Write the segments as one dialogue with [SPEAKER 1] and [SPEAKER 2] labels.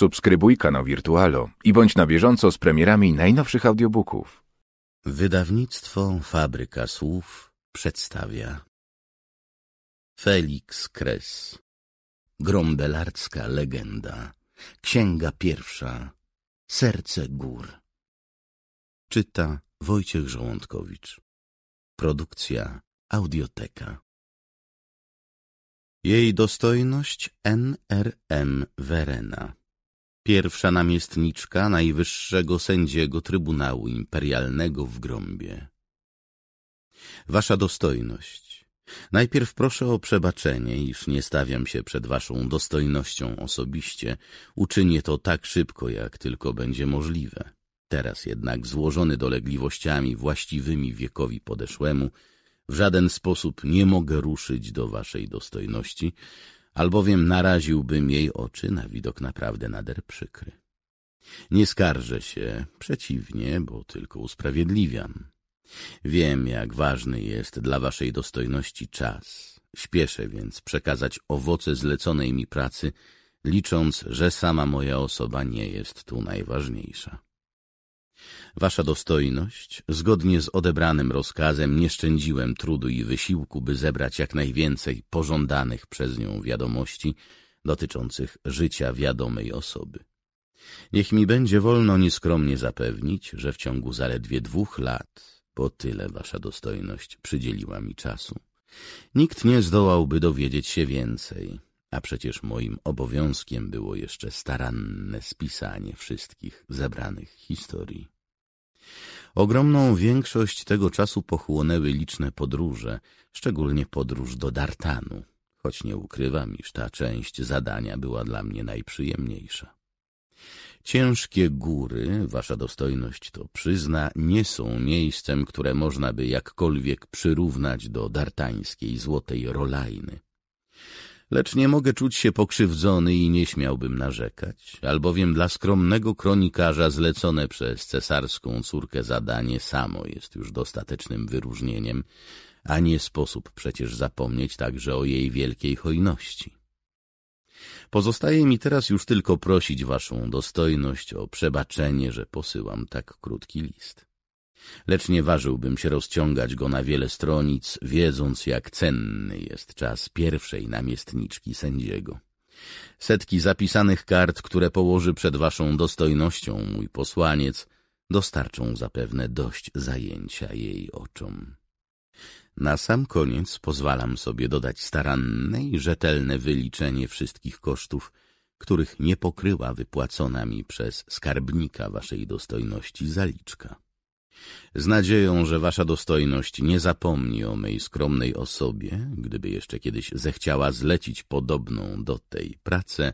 [SPEAKER 1] Subskrybuj kanał Wirtualo i bądź na bieżąco z premierami najnowszych audiobooków. Wydawnictwo Fabryka Słów przedstawia Felix Kres Grombelarska legenda Księga pierwsza Serce gór Czyta Wojciech Żołądkowicz Produkcja Audioteka Jej dostojność NRM Werena pierwsza namiestniczka najwyższego sędziego Trybunału Imperialnego w Grombie. Wasza dostojność, najpierw proszę o przebaczenie, iż nie stawiam się przed waszą dostojnością osobiście. Uczynię to tak szybko, jak tylko będzie możliwe. Teraz jednak złożony dolegliwościami właściwymi wiekowi podeszłemu, w żaden sposób nie mogę ruszyć do waszej dostojności, albowiem naraziłbym jej oczy na widok naprawdę nader przykry. Nie skarżę się, przeciwnie, bo tylko usprawiedliwiam. Wiem, jak ważny jest dla waszej dostojności czas. Śpieszę więc przekazać owoce zleconej mi pracy, licząc, że sama moja osoba nie jest tu najważniejsza. Wasza dostojność, zgodnie z odebranym rozkazem nie szczędziłem trudu i wysiłku, by zebrać jak najwięcej pożądanych przez nią wiadomości dotyczących życia wiadomej osoby. Niech mi będzie wolno nieskromnie zapewnić, że w ciągu zaledwie dwóch lat, bo tyle wasza dostojność przydzieliła mi czasu, nikt nie zdołałby dowiedzieć się więcej a przecież moim obowiązkiem było jeszcze staranne spisanie wszystkich zebranych historii. Ogromną większość tego czasu pochłonęły liczne podróże, szczególnie podróż do Dartanu, choć nie ukrywam, iż ta część zadania była dla mnie najprzyjemniejsza. Ciężkie góry, wasza dostojność to przyzna, nie są miejscem, które można by jakkolwiek przyrównać do dartańskiej złotej rolajny lecz nie mogę czuć się pokrzywdzony i nie śmiałbym narzekać, albowiem dla skromnego kronikarza zlecone przez cesarską córkę zadanie samo jest już dostatecznym wyróżnieniem, a nie sposób przecież zapomnieć także o jej wielkiej hojności. Pozostaje mi teraz już tylko prosić waszą dostojność o przebaczenie, że posyłam tak krótki list lecz nie ważyłbym się rozciągać go na wiele stronic, wiedząc jak cenny jest czas pierwszej namiestniczki sędziego. Setki zapisanych kart, które położy przed waszą dostojnością mój posłaniec, dostarczą zapewne dość zajęcia jej oczom. Na sam koniec pozwalam sobie dodać staranne i rzetelne wyliczenie wszystkich kosztów, których nie pokryła wypłacona mi przez skarbnika waszej dostojności zaliczka. Z nadzieją, że wasza dostojność nie zapomni o mej skromnej osobie, gdyby jeszcze kiedyś zechciała zlecić podobną do tej pracę,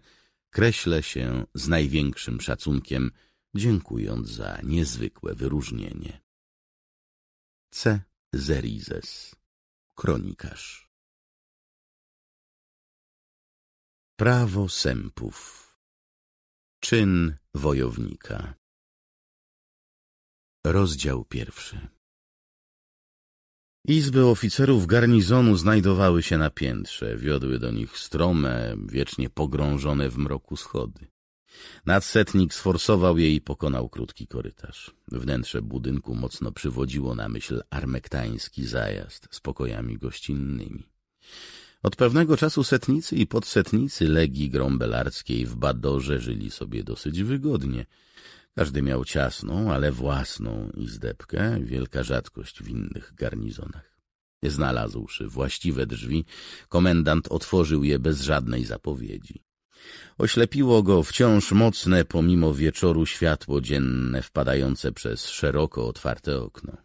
[SPEAKER 1] kreślę się z największym szacunkiem, dziękując za niezwykłe wyróżnienie. C. Zerizes, kronikarz Prawo sępów Czyn wojownika Rozdział pierwszy Izby oficerów garnizonu znajdowały się na piętrze, wiodły do nich strome, wiecznie pogrążone w mroku schody. Nadsetnik sforsował je i pokonał krótki korytarz. Wnętrze budynku mocno przywodziło na myśl armektański zajazd z pokojami gościnnymi. Od pewnego czasu setnicy i podsetnicy Legii Grombelarskiej w Badorze żyli sobie dosyć wygodnie. Każdy miał ciasną, ale własną izdebkę, wielka rzadkość w innych garnizonach. Znalazłszy właściwe drzwi, komendant otworzył je bez żadnej zapowiedzi. Oślepiło go wciąż mocne, pomimo wieczoru, światło dzienne wpadające przez szeroko otwarte okno.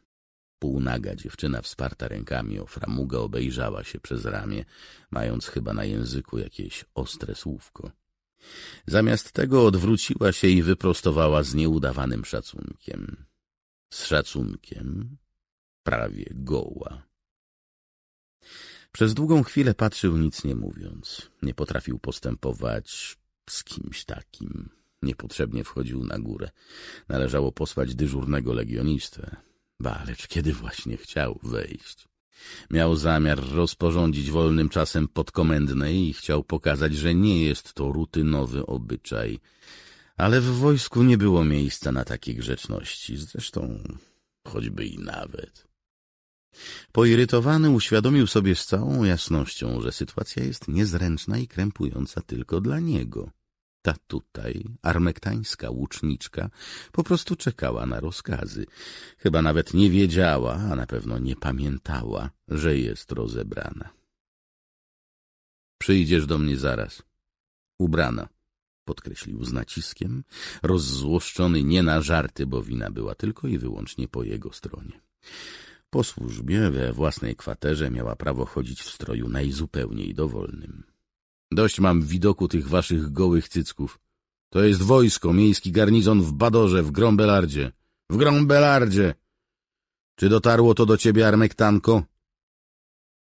[SPEAKER 1] Półnaga dziewczyna wsparta rękami o framugę obejrzała się przez ramię, mając chyba na języku jakieś ostre słówko. Zamiast tego odwróciła się i wyprostowała z nieudawanym szacunkiem. Z szacunkiem prawie goła. Przez długą chwilę patrzył nic nie mówiąc. Nie potrafił postępować z kimś takim. Niepotrzebnie wchodził na górę. Należało posłać dyżurnego legionistę. Ba, lecz kiedy właśnie chciał wejść? Miał zamiar rozporządzić wolnym czasem podkomendnej i chciał pokazać, że nie jest to rutynowy obyczaj. Ale w wojsku nie było miejsca na takie grzeczności, zresztą choćby i nawet. Poirytowany uświadomił sobie z całą jasnością, że sytuacja jest niezręczna i krępująca tylko dla niego ta tutaj, armektańska łuczniczka, po prostu czekała na rozkazy. Chyba nawet nie wiedziała, a na pewno nie pamiętała, że jest rozebrana. Przyjdziesz do mnie zaraz. Ubrana, podkreślił z naciskiem, rozzłoszczony nie na żarty, bo wina była tylko i wyłącznie po jego stronie. Po służbie we własnej kwaterze miała prawo chodzić w stroju najzupełniej dowolnym. Dość mam widoku tych waszych gołych cycków. To jest wojsko, miejski garnizon w Badorze, w Grąbelardzie, W Grąbelardzie. Czy dotarło to do ciebie, Armektanko?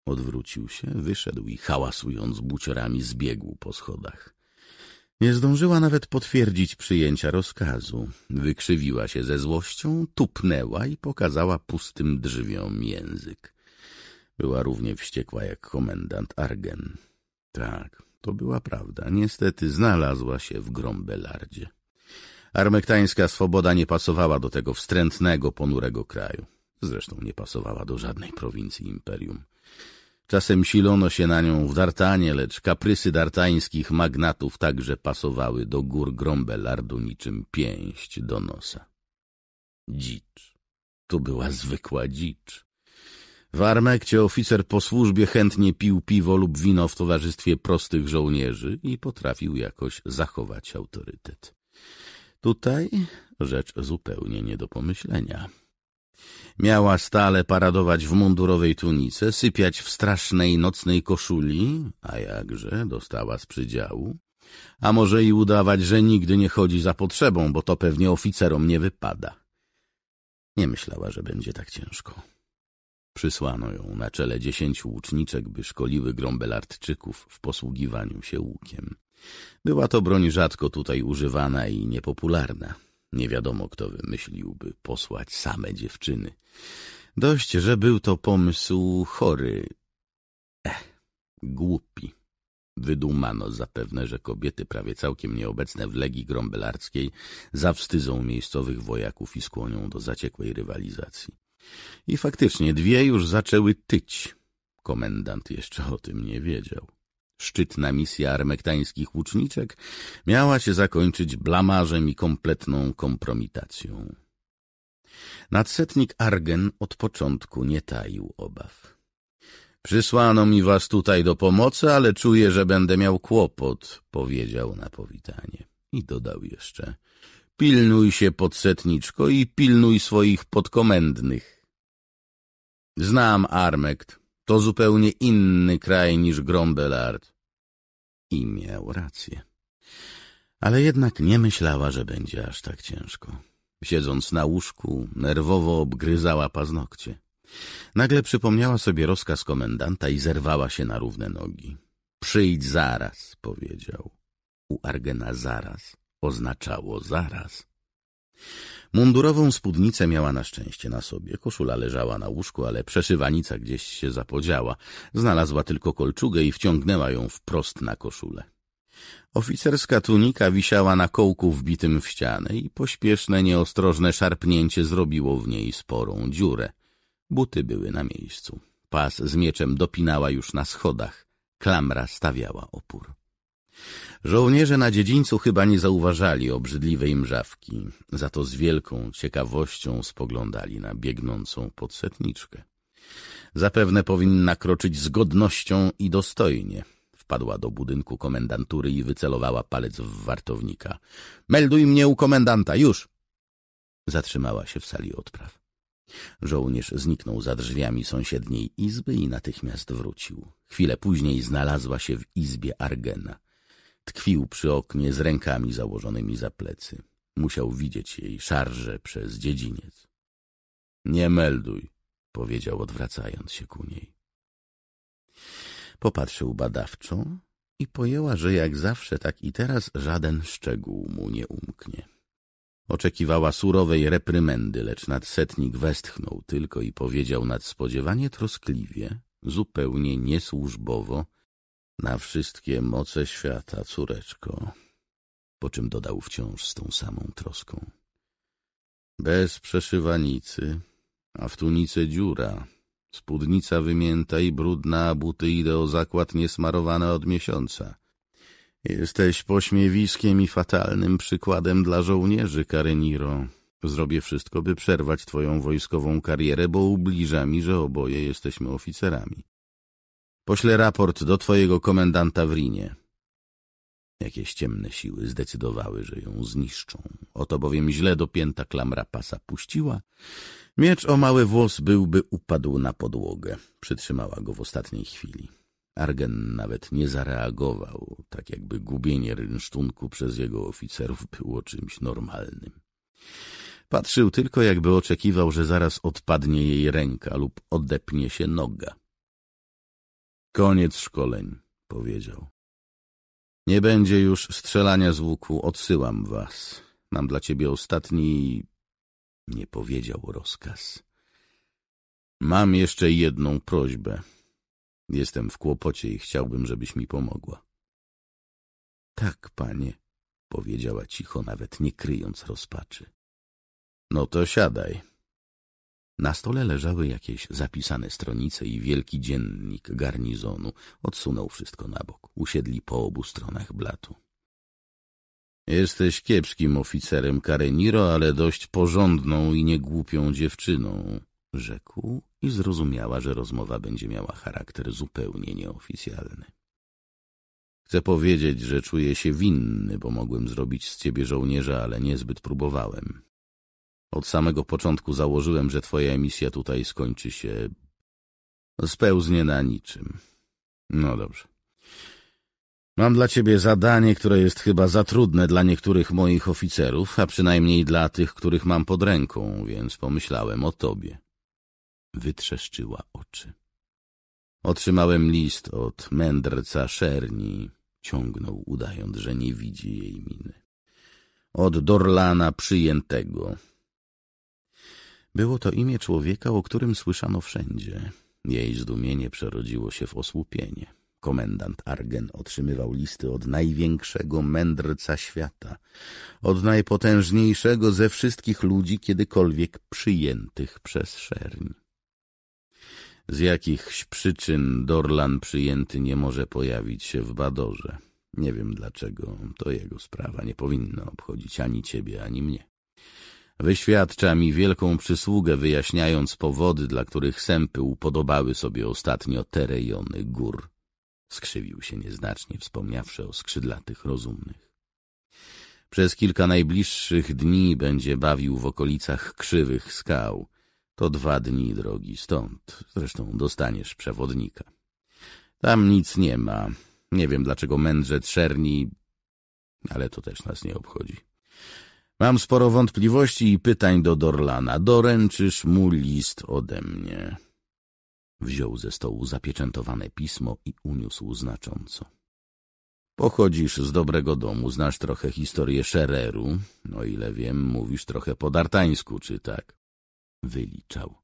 [SPEAKER 1] Odwrócił się, wyszedł i hałasując buciorami zbiegł po schodach. Nie zdążyła nawet potwierdzić przyjęcia rozkazu. Wykrzywiła się ze złością, tupnęła i pokazała pustym drzwiom język. Była równie wściekła jak komendant Argen. Tak, to była prawda. Niestety znalazła się w Grombelardzie. Armektańska swoboda nie pasowała do tego wstrętnego, ponurego kraju. Zresztą nie pasowała do żadnej prowincji imperium. Czasem silono się na nią w Dartanie, lecz kaprysy dartańskich magnatów także pasowały do gór Grombelardu niczym pięść do nosa. Dzicz. To była zwykła dzicz. W Armekcie oficer po służbie chętnie pił piwo lub wino w towarzystwie prostych żołnierzy i potrafił jakoś zachować autorytet. Tutaj rzecz zupełnie nie do pomyślenia. Miała stale paradować w mundurowej tunice, sypiać w strasznej nocnej koszuli, a jakże dostała z przydziału, a może i udawać, że nigdy nie chodzi za potrzebą, bo to pewnie oficerom nie wypada. Nie myślała, że będzie tak ciężko. Przysłano ją na czele dziesięciu łuczniczek, by szkoliły grąbelartczyków w posługiwaniu się łukiem. Była to broń rzadko tutaj używana i niepopularna. Nie wiadomo, kto wymyśliłby posłać same dziewczyny. Dość, że był to pomysł chory. Eh, głupi. Wydumano zapewne, że kobiety prawie całkiem nieobecne w Legii Grąbelarskiej zawstydzą miejscowych wojaków i skłonią do zaciekłej rywalizacji. I faktycznie dwie już zaczęły tyć. Komendant jeszcze o tym nie wiedział. Szczytna misja armektańskich łuczniczek miała się zakończyć blamarzem i kompletną kompromitacją. Nadsetnik Argen od początku nie taił obaw. Przysłano mi was tutaj do pomocy, ale czuję, że będę miał kłopot, powiedział na powitanie. I dodał jeszcze. Pilnuj się, podsetniczko, i pilnuj swoich podkomendnych. Znam Armekt. To zupełnie inny kraj niż Grombelard. I miał rację. Ale jednak nie myślała, że będzie aż tak ciężko. Siedząc na łóżku, nerwowo obgryzała paznokcie. Nagle przypomniała sobie rozkaz komendanta i zerwała się na równe nogi. — Przyjdź zaraz — powiedział. U Argena zaraz oznaczało zaraz. Mundurową spódnicę miała na szczęście na sobie. Koszula leżała na łóżku, ale przeszywanica gdzieś się zapodziała. Znalazła tylko kolczugę i wciągnęła ją wprost na koszulę. Oficerska tunika wisiała na kołku wbitym w ścianę i pośpieszne, nieostrożne szarpnięcie zrobiło w niej sporą dziurę. Buty były na miejscu. Pas z mieczem dopinała już na schodach. Klamra stawiała opór. Żołnierze na dziedzińcu chyba nie zauważali obrzydliwej mrzawki, za to z wielką ciekawością spoglądali na biegnącą podsetniczkę. Zapewne powinna kroczyć z godnością i dostojnie. Wpadła do budynku komendantury i wycelowała palec w wartownika. — Melduj mnie u komendanta, już! Zatrzymała się w sali odpraw. Żołnierz zniknął za drzwiami sąsiedniej izby i natychmiast wrócił. Chwilę później znalazła się w izbie Argena tkwił przy oknie z rękami założonymi za plecy. Musiał widzieć jej szarże przez dziedziniec. Nie melduj, powiedział odwracając się ku niej. Popatrzył badawczo i pojęła, że jak zawsze, tak i teraz żaden szczegół mu nie umknie. Oczekiwała surowej reprymendy, lecz nadsetnik westchnął tylko i powiedział nadspodziewanie troskliwie, zupełnie niesłużbowo, na wszystkie moce świata, córeczko. Po czym dodał wciąż z tą samą troską. Bez przeszywanicy, a w tunice dziura, spódnica wymięta i brudna, a buty idę o zakład niesmarowane od miesiąca. Jesteś pośmiewiskiem i fatalnym przykładem dla żołnierzy, Kareniro. Zrobię wszystko, by przerwać twoją wojskową karierę, bo ubliża mi, że oboje jesteśmy oficerami. Poślę raport do twojego komendanta w Rinie. Jakieś ciemne siły zdecydowały, że ją zniszczą. Oto bowiem źle dopięta klamra pasa puściła. Miecz o mały włos byłby upadł na podłogę. Przytrzymała go w ostatniej chwili. Argen nawet nie zareagował, tak jakby gubienie rynsztunku przez jego oficerów było czymś normalnym. Patrzył tylko, jakby oczekiwał, że zaraz odpadnie jej ręka lub odepnie się noga. Koniec szkoleń, powiedział. Nie będzie już strzelania z łuku, odsyłam was. Mam dla ciebie ostatni... Nie powiedział rozkaz. Mam jeszcze jedną prośbę. Jestem w kłopocie i chciałbym, żebyś mi pomogła. Tak, panie, powiedziała cicho, nawet nie kryjąc rozpaczy. No to siadaj. Na stole leżały jakieś zapisane stronice i wielki dziennik garnizonu. Odsunął wszystko na bok. Usiedli po obu stronach blatu. Jesteś kiepskim oficerem, Kareniro, ale dość porządną i niegłupią dziewczyną, rzekł i zrozumiała, że rozmowa będzie miała charakter zupełnie nieoficjalny. Chcę powiedzieć, że czuję się winny, bo mogłem zrobić z ciebie żołnierza, ale niezbyt próbowałem. Od samego początku założyłem, że twoja emisja tutaj skończy się... spełznie na niczym. No dobrze. Mam dla ciebie zadanie, które jest chyba za trudne dla niektórych moich oficerów, a przynajmniej dla tych, których mam pod ręką, więc pomyślałem o tobie. Wytrzeszczyła oczy. Otrzymałem list od mędrca Szerni, ciągnął, udając, że nie widzi jej miny. Od Dorlana przyjętego, było to imię człowieka, o którym słyszano wszędzie. Jej zdumienie przerodziło się w osłupienie. Komendant Argen otrzymywał listy od największego mędrca świata, od najpotężniejszego ze wszystkich ludzi kiedykolwiek przyjętych przez Szerń. Z jakichś przyczyn Dorlan przyjęty nie może pojawić się w Badorze. Nie wiem dlaczego, to jego sprawa, nie powinna obchodzić ani ciebie, ani mnie. Wyświadcza mi wielką przysługę, wyjaśniając powody, dla których sępy upodobały sobie ostatnio te rejony gór. Skrzywił się nieznacznie, wspomniawszy o skrzydlatych rozumnych. Przez kilka najbliższych dni będzie bawił w okolicach krzywych skał. To dwa dni drogi stąd. Zresztą dostaniesz przewodnika. Tam nic nie ma. Nie wiem, dlaczego mędrze trzerni, ale to też nas nie obchodzi. Mam sporo wątpliwości i pytań do Dorlana. Doręczysz mu list ode mnie. Wziął ze stołu zapieczętowane pismo i uniósł znacząco. Pochodzisz z dobrego domu, znasz trochę historię Szereru. No, o ile wiem, mówisz trochę po dartańsku, czy tak? Wyliczał.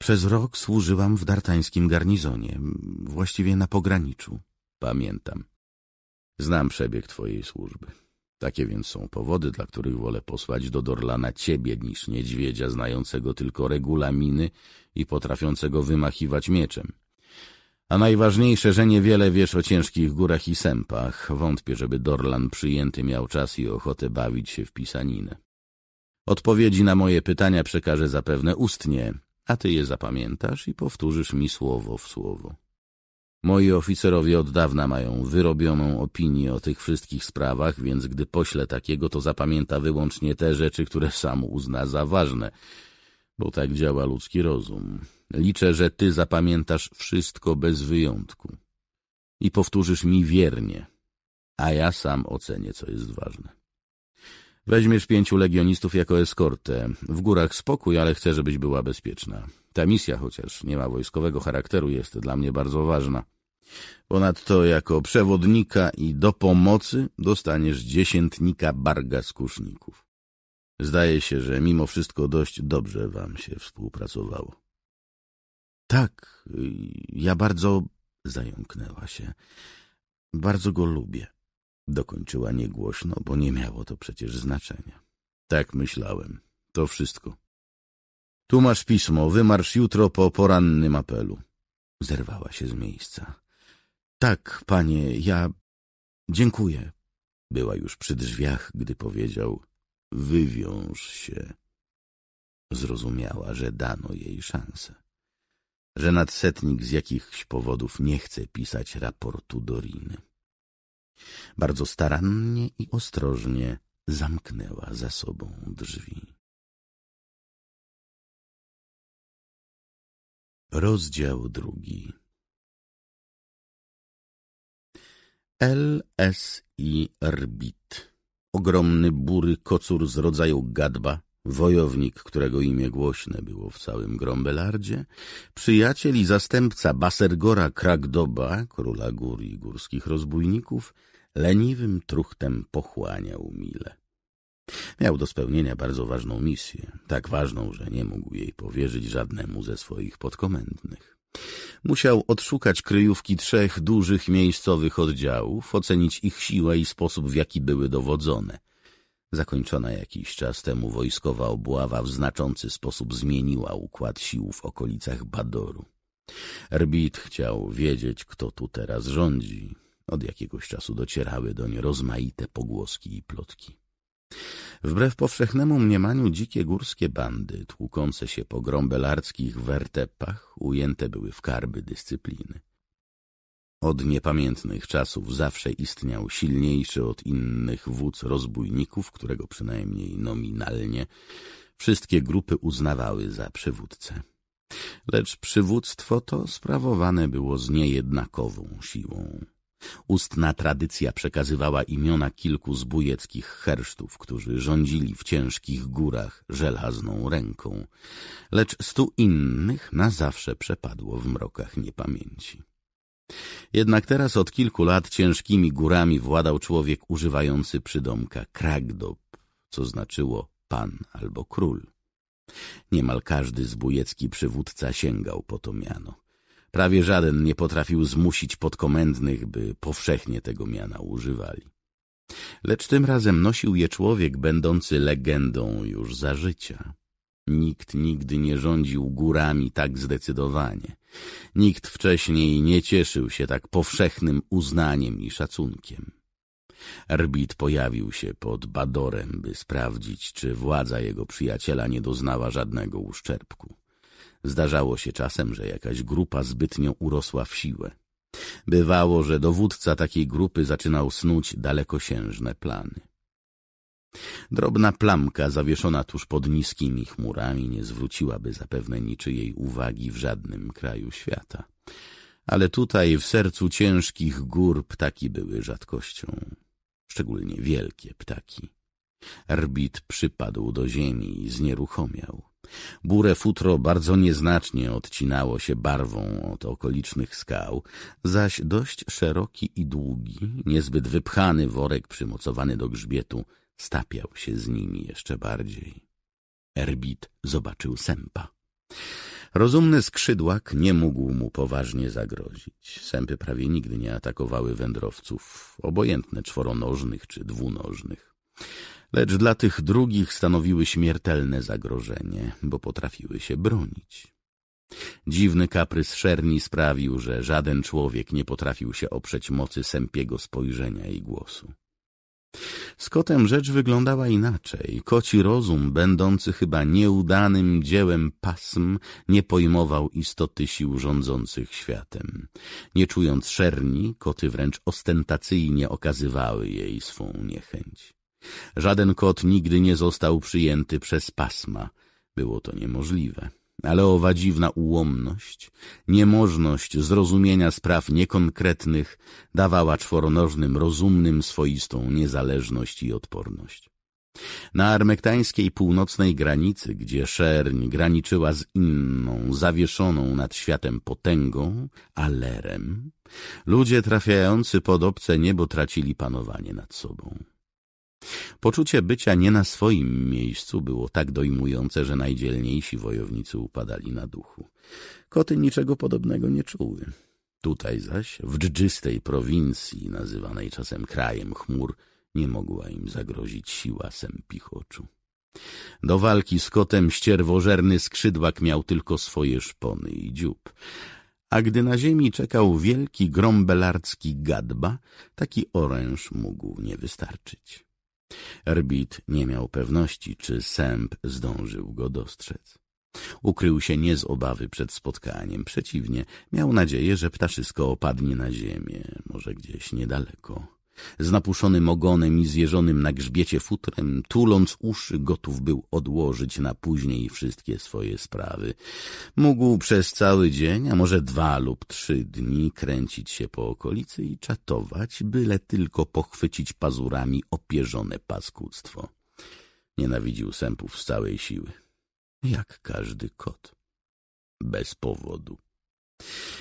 [SPEAKER 1] Przez rok służyłam w dartańskim garnizonie, właściwie na pograniczu. Pamiętam. Znam przebieg twojej służby. Takie więc są powody, dla których wolę posłać do Dorlana ciebie niż niedźwiedzia znającego tylko regulaminy i potrafiącego wymachiwać mieczem. A najważniejsze, że niewiele wiesz o ciężkich górach i sępach. Wątpię, żeby Dorlan przyjęty miał czas i ochotę bawić się w pisaninę. Odpowiedzi na moje pytania przekażę zapewne ustnie, a ty je zapamiętasz i powtórzysz mi słowo w słowo. Moi oficerowie od dawna mają wyrobioną opinię o tych wszystkich sprawach, więc gdy pośle takiego, to zapamięta wyłącznie te rzeczy, które sam uzna za ważne, bo tak działa ludzki rozum. Liczę, że ty zapamiętasz wszystko bez wyjątku i powtórzysz mi wiernie, a ja sam ocenię, co jest ważne. Weźmiesz pięciu legionistów jako eskortę. W górach spokój, ale chcę, żebyś była bezpieczna. Ta misja, chociaż nie ma wojskowego charakteru, jest dla mnie bardzo ważna. Ponadto jako przewodnika i do pomocy dostaniesz dziesiętnika Barga skuszników. Zdaje się, że mimo wszystko dość dobrze wam się współpracowało. Tak, ja bardzo... zająknęła się. Bardzo go lubię. Dokończyła niegłośno, bo nie miało to przecież znaczenia. Tak myślałem. To wszystko. Tu masz pismo, wymarsz jutro po porannym apelu. Zerwała się z miejsca. Tak, panie, ja... Dziękuję. Była już przy drzwiach, gdy powiedział wywiąż się. Zrozumiała, że dano jej szansę. Że nadsetnik z jakichś powodów nie chce pisać raportu Doriny. Bardzo starannie i ostrożnie zamknęła za sobą drzwi. Rozdział drugi LSI Rbit. Ogromny bury kocur z rodzaju gadba, wojownik, którego imię głośne było w całym Grombelardzie, przyjaciel i zastępca Basergora Kragdoba, króla gór i górskich rozbójników, leniwym truchtem pochłaniał mile. Miał do spełnienia bardzo ważną misję, tak ważną, że nie mógł jej powierzyć żadnemu ze swoich podkomendnych. Musiał odszukać kryjówki trzech dużych miejscowych oddziałów, ocenić ich siłę i sposób, w jaki były dowodzone. Zakończona jakiś czas temu wojskowa obława w znaczący sposób zmieniła układ sił w okolicach Badoru. Erbit chciał wiedzieć, kto tu teraz rządzi. Od jakiegoś czasu docierały doń rozmaite pogłoski i plotki. Wbrew powszechnemu mniemaniu dzikie górskie bandy, tłukące się po grąbelarskich wertepach, ujęte były w karby dyscypliny. Od niepamiętnych czasów zawsze istniał silniejszy od innych wódz rozbójników, którego przynajmniej nominalnie wszystkie grupy uznawały za przywódcę. Lecz przywództwo to sprawowane było z niejednakową siłą. Ustna tradycja przekazywała imiona kilku zbójeckich hersztów, którzy rządzili w ciężkich górach żelazną ręką, lecz stu innych na zawsze przepadło w mrokach niepamięci. Jednak teraz od kilku lat ciężkimi górami władał człowiek używający przydomka kragdob, co znaczyło pan albo król. Niemal każdy zbójecki przywódca sięgał po to miano. Prawie żaden nie potrafił zmusić podkomendnych, by powszechnie tego miana używali. Lecz tym razem nosił je człowiek będący legendą już za życia. Nikt nigdy nie rządził górami tak zdecydowanie. Nikt wcześniej nie cieszył się tak powszechnym uznaniem i szacunkiem. Rbit pojawił się pod Badorem, by sprawdzić, czy władza jego przyjaciela nie doznała żadnego uszczerbku. Zdarzało się czasem, że jakaś grupa zbytnio urosła w siłę. Bywało, że dowódca takiej grupy zaczynał snuć dalekosiężne plany. Drobna plamka zawieszona tuż pod niskimi chmurami nie zwróciłaby zapewne niczyjej uwagi w żadnym kraju świata. Ale tutaj, w sercu ciężkich gór, ptaki były rzadkością. Szczególnie wielkie ptaki. Rbit przypadł do ziemi i znieruchomiał. Burę futro bardzo nieznacznie odcinało się barwą od okolicznych skał, zaś dość szeroki i długi, niezbyt wypchany worek przymocowany do grzbietu stapiał się z nimi jeszcze bardziej. Erbit zobaczył sępa. Rozumny skrzydłak nie mógł mu poważnie zagrozić. Sępy prawie nigdy nie atakowały wędrowców, obojętne czworonożnych czy dwunożnych lecz dla tych drugich stanowiły śmiertelne zagrożenie, bo potrafiły się bronić. Dziwny kaprys Szerni sprawił, że żaden człowiek nie potrafił się oprzeć mocy sępiego spojrzenia i głosu. Z kotem rzecz wyglądała inaczej. Koci rozum, będący chyba nieudanym dziełem pasm, nie pojmował istoty sił rządzących światem. Nie czując szerni, koty wręcz ostentacyjnie okazywały jej swą niechęć. Żaden kot nigdy nie został przyjęty przez pasma. Było to niemożliwe. Ale owa dziwna ułomność, niemożność zrozumienia spraw niekonkretnych dawała czworonożnym rozumnym swoistą niezależność i odporność. Na armektańskiej północnej granicy, gdzie Szerń graniczyła z inną, zawieszoną nad światem potęgą, alerem, ludzie trafiający pod obce niebo tracili panowanie nad sobą. Poczucie bycia nie na swoim miejscu było tak dojmujące, że najdzielniejsi wojownicy upadali na duchu. Koty niczego podobnego nie czuły. Tutaj zaś, w dżdżystej prowincji, nazywanej czasem krajem chmur, nie mogła im zagrozić siła sępich oczu. Do walki z kotem ścierwożerny skrzydłak miał tylko swoje szpony i dziób. A gdy na ziemi czekał wielki grombelardzki gadba, taki oręż mógł nie wystarczyć. Rbit nie miał pewności, czy sęp zdążył go dostrzec. Ukrył się nie z obawy przed spotkaniem, przeciwnie, miał nadzieję, że ptaszysko opadnie na ziemię, może gdzieś niedaleko. Z napuszonym ogonem i zjeżonym na grzbiecie futrem, tuląc uszy, gotów był odłożyć na później wszystkie swoje sprawy. Mógł przez cały dzień, a może dwa lub trzy dni, kręcić się po okolicy i czatować, byle tylko pochwycić pazurami opierzone paskudztwo. Nienawidził sępów z całej siły. Jak każdy kot. Bez powodu.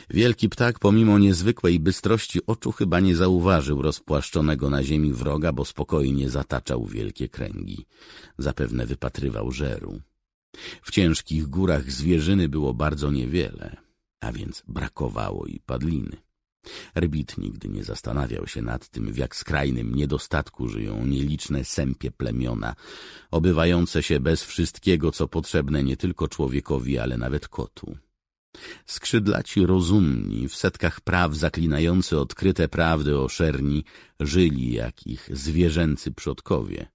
[SPEAKER 1] Wielki ptak, pomimo niezwykłej bystrości oczu, chyba nie zauważył rozpłaszczonego na ziemi wroga, bo spokojnie zataczał wielkie kręgi. Zapewne wypatrywał żeru. W ciężkich górach zwierzyny było bardzo niewiele, a więc brakowało i padliny. Rbit nigdy nie zastanawiał się nad tym, w jak skrajnym niedostatku żyją nieliczne sępie plemiona, obywające się bez wszystkiego, co potrzebne nie tylko człowiekowi, ale nawet kotu. Skrzydlaci rozumni, w setkach praw zaklinający odkryte prawdy szerni, żyli jak ich zwierzęcy przodkowie.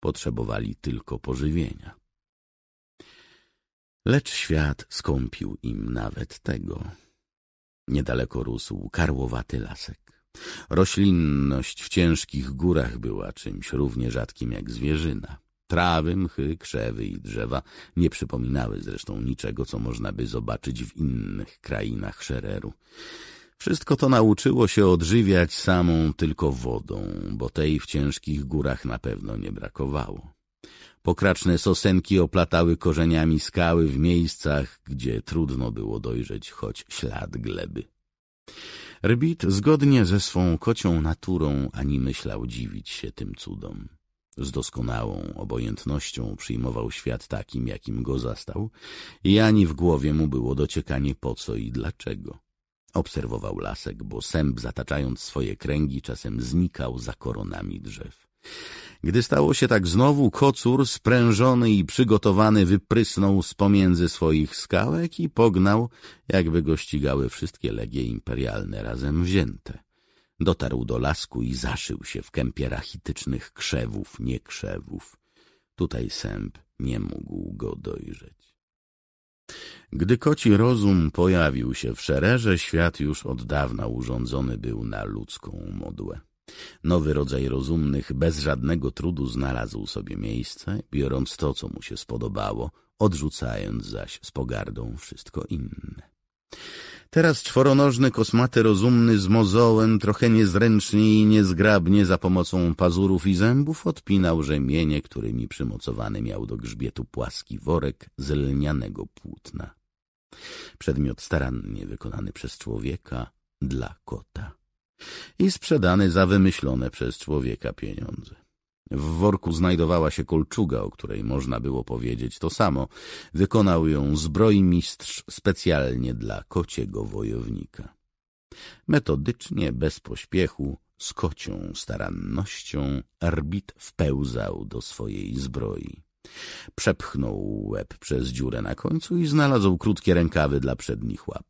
[SPEAKER 1] Potrzebowali tylko pożywienia. Lecz świat skąpił im nawet tego. Niedaleko rósł karłowaty lasek. Roślinność w ciężkich górach była czymś równie rzadkim jak zwierzyna. Trawy, mchy, krzewy i drzewa nie przypominały zresztą niczego, co można by zobaczyć w innych krainach Szereru. Wszystko to nauczyło się odżywiać samą tylko wodą, bo tej w ciężkich górach na pewno nie brakowało. Pokraczne sosenki oplatały korzeniami skały w miejscach, gdzie trudno było dojrzeć choć ślad gleby. Rbit zgodnie ze swą kocią naturą ani myślał dziwić się tym cudom. Z doskonałą obojętnością przyjmował świat takim, jakim go zastał i ani w głowie mu było dociekanie po co i dlaczego. Obserwował lasek, bo sęp zataczając swoje kręgi czasem znikał za koronami drzew. Gdy stało się tak znowu, kocur, sprężony i przygotowany, wyprysnął z pomiędzy swoich skałek i pognał, jakby go ścigały wszystkie legie imperialne razem wzięte. Dotarł do lasku i zaszył się w kępie rachitycznych krzewów, nie krzewów. Tutaj sęp nie mógł go dojrzeć. Gdy koci rozum pojawił się w szererze, świat już od dawna urządzony był na ludzką modłę. Nowy rodzaj rozumnych bez żadnego trudu znalazł sobie miejsce, biorąc to, co mu się spodobało, odrzucając zaś z pogardą wszystko inne. Teraz czworonożny, kosmaty, rozumny, z mozołem, trochę niezręcznie i niezgrabnie za pomocą pazurów i zębów odpinał rzemienie, którymi przymocowany miał do grzbietu płaski worek z lnianego płótna. Przedmiot starannie wykonany przez człowieka dla kota i sprzedany za wymyślone przez człowieka pieniądze. W worku znajdowała się kolczuga, o której można było powiedzieć to samo. Wykonał ją zbrojmistrz specjalnie dla kociego wojownika. Metodycznie, bez pośpiechu, z kocią starannością arbit wpełzał do swojej zbroi. Przepchnął łeb przez dziurę na końcu i znalazł krótkie rękawy dla przednich łap.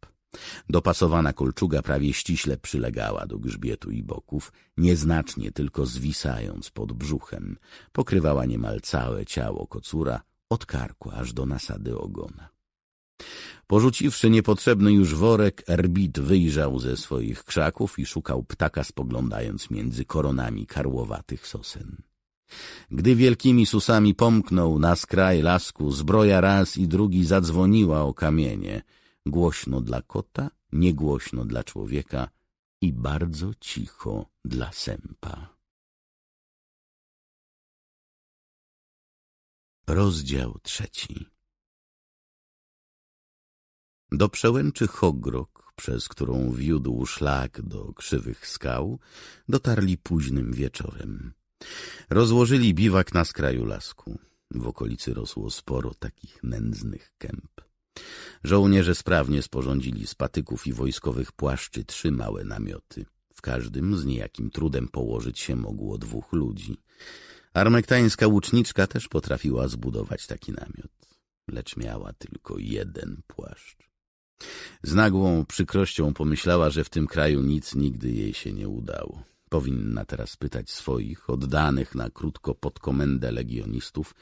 [SPEAKER 1] Dopasowana kolczuga prawie ściśle przylegała do grzbietu i boków, nieznacznie tylko zwisając pod brzuchem. Pokrywała niemal całe ciało kocura, od karku aż do nasady ogona. Porzuciwszy niepotrzebny już worek, Erbit wyjrzał ze swoich krzaków i szukał ptaka, spoglądając między koronami karłowatych sosen. Gdy wielkimi susami pomknął na skraj lasku, zbroja raz i drugi zadzwoniła o kamienie – głośno dla kota, niegłośno dla człowieka i bardzo cicho dla sępa. Rozdział trzeci Do przełęczy Chogrok, przez którą wiódł szlak do krzywych skał, dotarli późnym wieczorem. Rozłożyli biwak na skraju lasku. W okolicy rosło sporo takich nędznych kęp. Żołnierze sprawnie sporządzili z patyków i wojskowych płaszczy trzy małe namioty. W każdym z niejakim trudem położyć się mogło dwóch ludzi. Armektańska łuczniczka też potrafiła zbudować taki namiot, lecz miała tylko jeden płaszcz. Z nagłą przykrością pomyślała, że w tym kraju nic nigdy jej się nie udało. Powinna teraz pytać swoich, oddanych na krótko pod komendę legionistów,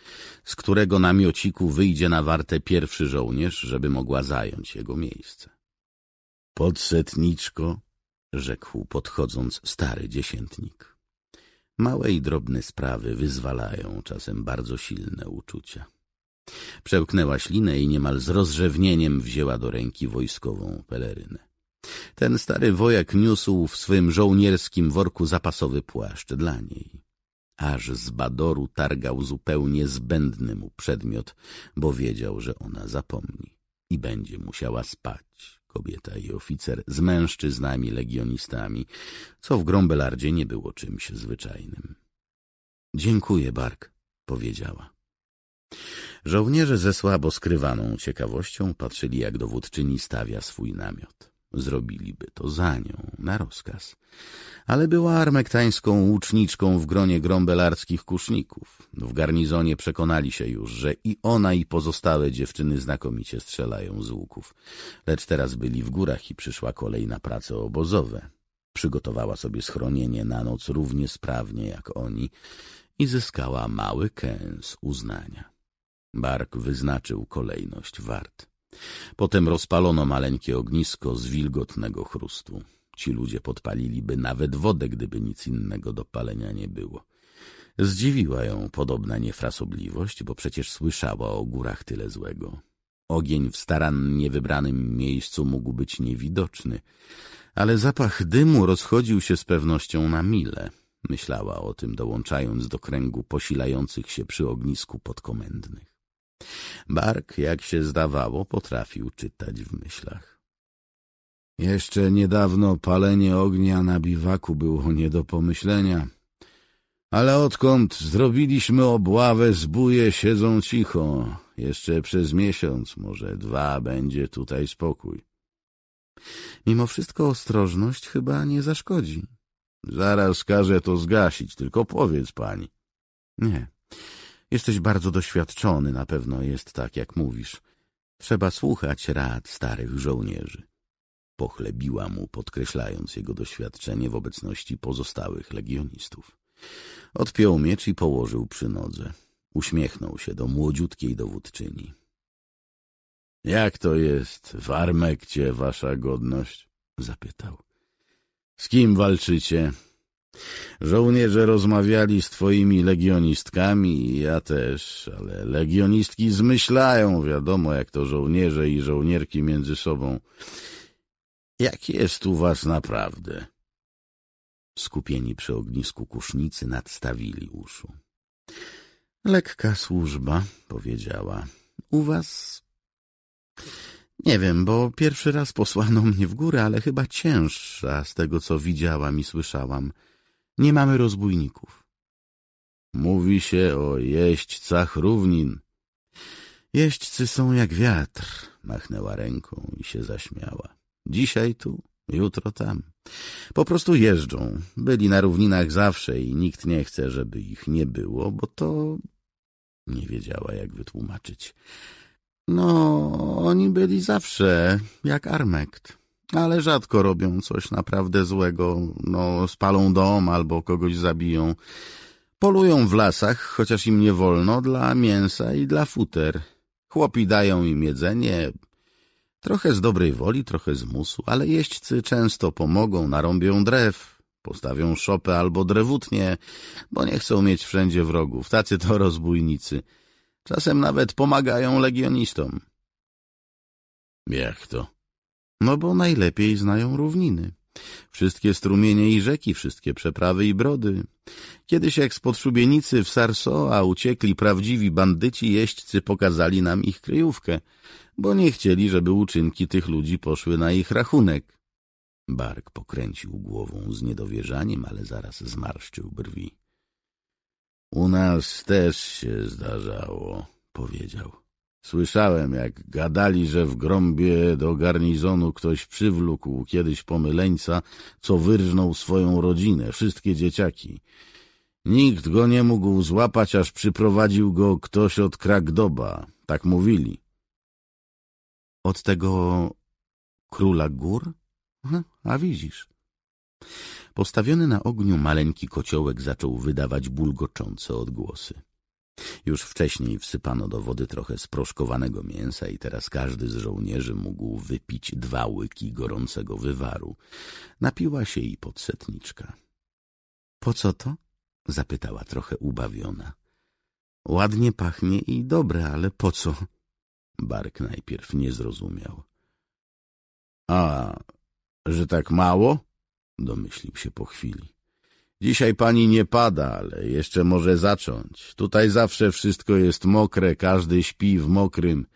[SPEAKER 1] z którego namiociku wyjdzie na wartę pierwszy żołnierz, żeby mogła zająć jego miejsce. Podsetniczko, rzekł podchodząc stary dziesiętnik. Małe i drobne sprawy wyzwalają czasem bardzo silne uczucia. Przełknęła ślinę i niemal z rozrzewnieniem wzięła do ręki wojskową pelerynę. Ten stary wojak niósł w swym żołnierskim worku zapasowy płaszcz dla niej. Aż z badoru targał zupełnie zbędny mu przedmiot, bo wiedział, że ona zapomni i będzie musiała spać, kobieta i oficer, z mężczyznami legionistami, co w Grombelardzie nie było czymś zwyczajnym. — Dziękuję, Bark — powiedziała. Żołnierze ze słabo skrywaną ciekawością patrzyli, jak dowódczyni stawia swój namiot. Zrobiliby to za nią, na rozkaz. Ale była armektańską łuczniczką w gronie grombelarskich kuszników. W garnizonie przekonali się już, że i ona i pozostałe dziewczyny znakomicie strzelają z łuków. Lecz teraz byli w górach i przyszła kolej na prace obozowe. Przygotowała sobie schronienie na noc równie sprawnie jak oni i zyskała mały kęs uznania. Bark wyznaczył kolejność wart. Potem rozpalono maleńkie ognisko z wilgotnego chrustu. Ci ludzie podpaliliby nawet wodę, gdyby nic innego do palenia nie było. Zdziwiła ją podobna niefrasobliwość, bo przecież słyszała o górach tyle złego. Ogień w starannie wybranym miejscu mógł być niewidoczny, ale zapach dymu rozchodził się z pewnością na mile. Myślała o tym, dołączając do kręgu posilających się przy ognisku podkomendnych. Bark, jak się zdawało, potrafił czytać w myślach. Jeszcze niedawno palenie ognia na biwaku było nie do pomyślenia, ale odkąd zrobiliśmy obławę, zbóje siedzą cicho. Jeszcze przez miesiąc, może dwa, będzie tutaj spokój. Mimo wszystko ostrożność chyba nie zaszkodzi. Zaraz każę to zgasić, tylko powiedz pani. Nie, Jesteś bardzo doświadczony, na pewno jest tak, jak mówisz. Trzeba słuchać rad starych żołnierzy. Pochlebiła mu, podkreślając jego doświadczenie w obecności pozostałych legionistów. Odpiął miecz i położył przy nodze. Uśmiechnął się do młodziutkiej dowódczyni. Jak to jest w Armekcie, wasza godność? Zapytał. Z kim walczycie? Żołnierze rozmawiali z twoimi legionistkami i ja też, ale legionistki zmyślają, wiadomo jak to żołnierze i żołnierki między sobą. Jak jest u was naprawdę? Skupieni przy ognisku kusznicy nadstawili uszu. Lekka służba, powiedziała. U was... Nie wiem, bo pierwszy raz posłano mnie w górę, ale chyba cięższa z tego, co widziałam i słyszałam. Nie mamy rozbójników. Mówi się o jeźdźcach równin. Jeźdźcy są jak wiatr, machnęła ręką i się zaśmiała. Dzisiaj tu, jutro tam. Po prostu jeżdżą. Byli na równinach zawsze i nikt nie chce, żeby ich nie było, bo to... Nie wiedziała, jak wytłumaczyć. No, oni byli zawsze jak Armekt ale rzadko robią coś naprawdę złego. No, spalą dom albo kogoś zabiją. Polują w lasach, chociaż im nie wolno, dla mięsa i dla futer. Chłopi dają im jedzenie, trochę z dobrej woli, trochę z musu, ale jeźdźcy często pomogą, narąbią drew, postawią szopę albo drewutnie, bo nie chcą mieć wszędzie wrogów. Tacy to rozbójnicy. Czasem nawet pomagają legionistom. Jak to? no bo najlepiej znają równiny. Wszystkie strumienie i rzeki, wszystkie przeprawy i brody. Kiedyś jak spod szubienicy w Sarsoa uciekli prawdziwi bandyci, jeźdźcy pokazali nam ich kryjówkę, bo nie chcieli, żeby uczynki tych ludzi poszły na ich rachunek. Bark pokręcił głową z niedowierzaniem, ale zaraz zmarszczył brwi. — U nas też się zdarzało — powiedział. Słyszałem, jak gadali, że w grąbie do garnizonu ktoś przywlókł kiedyś pomyleńca, co wyrżnął swoją rodzinę, wszystkie dzieciaki. Nikt go nie mógł złapać, aż przyprowadził go ktoś od Krakdoba. Tak mówili. Od tego króla gór? Hm, a widzisz. Postawiony na ogniu maleńki kociołek zaczął wydawać bulgoczące odgłosy. Już wcześniej wsypano do wody trochę sproszkowanego mięsa i teraz każdy z żołnierzy mógł wypić dwa łyki gorącego wywaru. Napiła się i podsetniczka. — Po co to? — zapytała trochę ubawiona. — Ładnie pachnie i dobre, ale po co? Bark najpierw nie zrozumiał. — A, że tak mało? — domyślił się po chwili. Dzisiaj pani nie pada, ale jeszcze może zacząć. Tutaj zawsze wszystko jest mokre, każdy śpi w mokrym.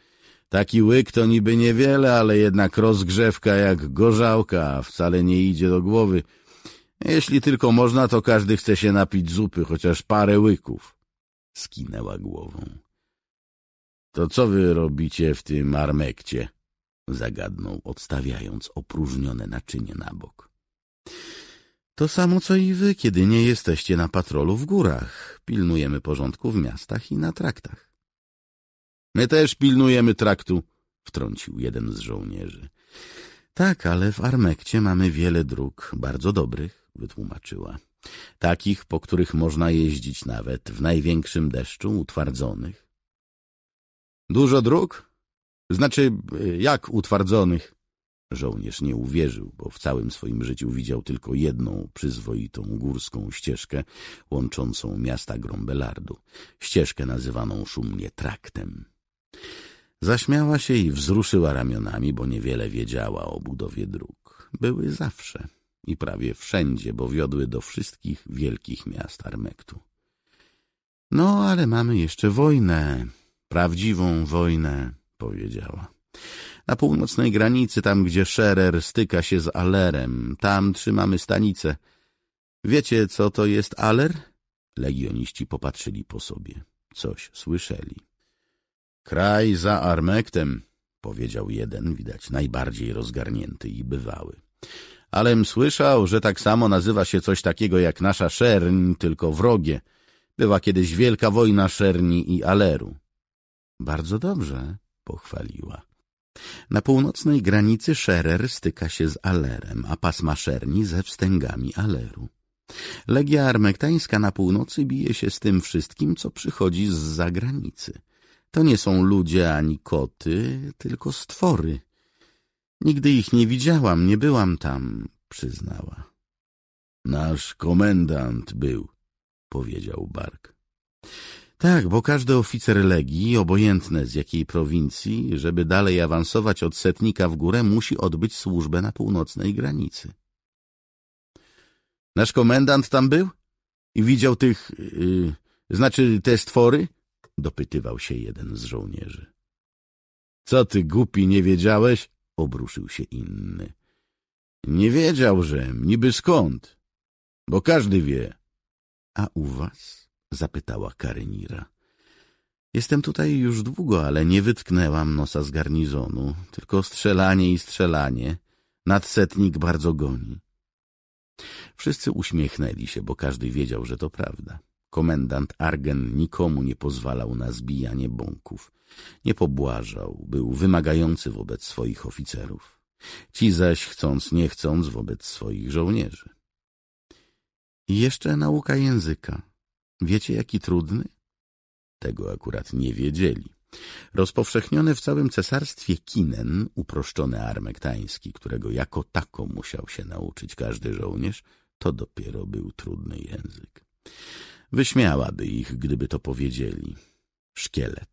[SPEAKER 1] Taki łyk to niby niewiele, ale jednak rozgrzewka jak gorzałka, wcale nie idzie do głowy. Jeśli tylko można, to każdy chce się napić zupy, chociaż parę łyków. Skinęła głową. To co wy robicie w tym armekcie? Zagadnął, odstawiając opróżnione naczynie na bok. To samo co i wy, kiedy nie jesteście na patrolu w górach. Pilnujemy porządku w miastach i na traktach. My też pilnujemy traktu, wtrącił jeden z żołnierzy. Tak, ale w Armekcie mamy wiele dróg, bardzo dobrych, wytłumaczyła. Takich, po których można jeździć nawet w największym deszczu, utwardzonych. Dużo dróg? Znaczy, jak utwardzonych? Żołnierz nie uwierzył, bo w całym swoim życiu widział tylko jedną przyzwoitą górską ścieżkę łączącą miasta Grombelardu, ścieżkę nazywaną szumnie traktem. Zaśmiała się i wzruszyła ramionami, bo niewiele wiedziała o budowie dróg. Były zawsze i prawie wszędzie, bo wiodły do wszystkich wielkich miast Armektu. No, ale mamy jeszcze wojnę, prawdziwą wojnę, powiedziała. Na północnej granicy, tam gdzie Scherer styka się z Alerem, tam trzymamy stanicę. Wiecie, co to jest Aler? Legioniści popatrzyli po sobie. Coś słyszeli. Kraj za Armektem, powiedział jeden, widać najbardziej rozgarnięty i bywały. Alem słyszał, że tak samo nazywa się coś takiego jak nasza szerń, tylko wrogie. Była kiedyś wielka wojna szerni i Aleru. Bardzo dobrze, pochwaliła. Na północnej granicy Scherer styka się z Alerem, a pasma Szerni ze wstęgami Aleru. Legia armektańska na północy bije się z tym wszystkim, co przychodzi z zagranicy. To nie są ludzie ani koty, tylko stwory. Nigdy ich nie widziałam, nie byłam tam, przyznała. Nasz komendant był, powiedział Bark. Tak, bo każdy oficer legii, obojętne z jakiej prowincji, żeby dalej awansować od setnika w górę, musi odbyć służbę na północnej granicy. Nasz komendant tam był? I widział tych, yy, znaczy te stwory? Dopytywał się jeden z żołnierzy. Co ty, głupi, nie wiedziałeś? Obruszył się inny. Nie wiedział, że niby skąd, bo każdy wie. A u was? zapytała Karynira. Jestem tutaj już długo, ale nie wytknęłam nosa z garnizonu, tylko strzelanie i strzelanie. Nadsetnik bardzo goni. Wszyscy uśmiechnęli się, bo każdy wiedział, że to prawda. Komendant Argen nikomu nie pozwalał na zbijanie bąków. Nie pobłażał, był wymagający wobec swoich oficerów. Ci zaś chcąc nie chcąc wobec swoich żołnierzy. I jeszcze nauka języka, Wiecie, jaki trudny? Tego akurat nie wiedzieli. Rozpowszechniony w całym cesarstwie kinen, uproszczony armektański, którego jako tako musiał się nauczyć każdy żołnierz, to dopiero był trudny język. Wyśmiałaby ich, gdyby to powiedzieli. Szkielet.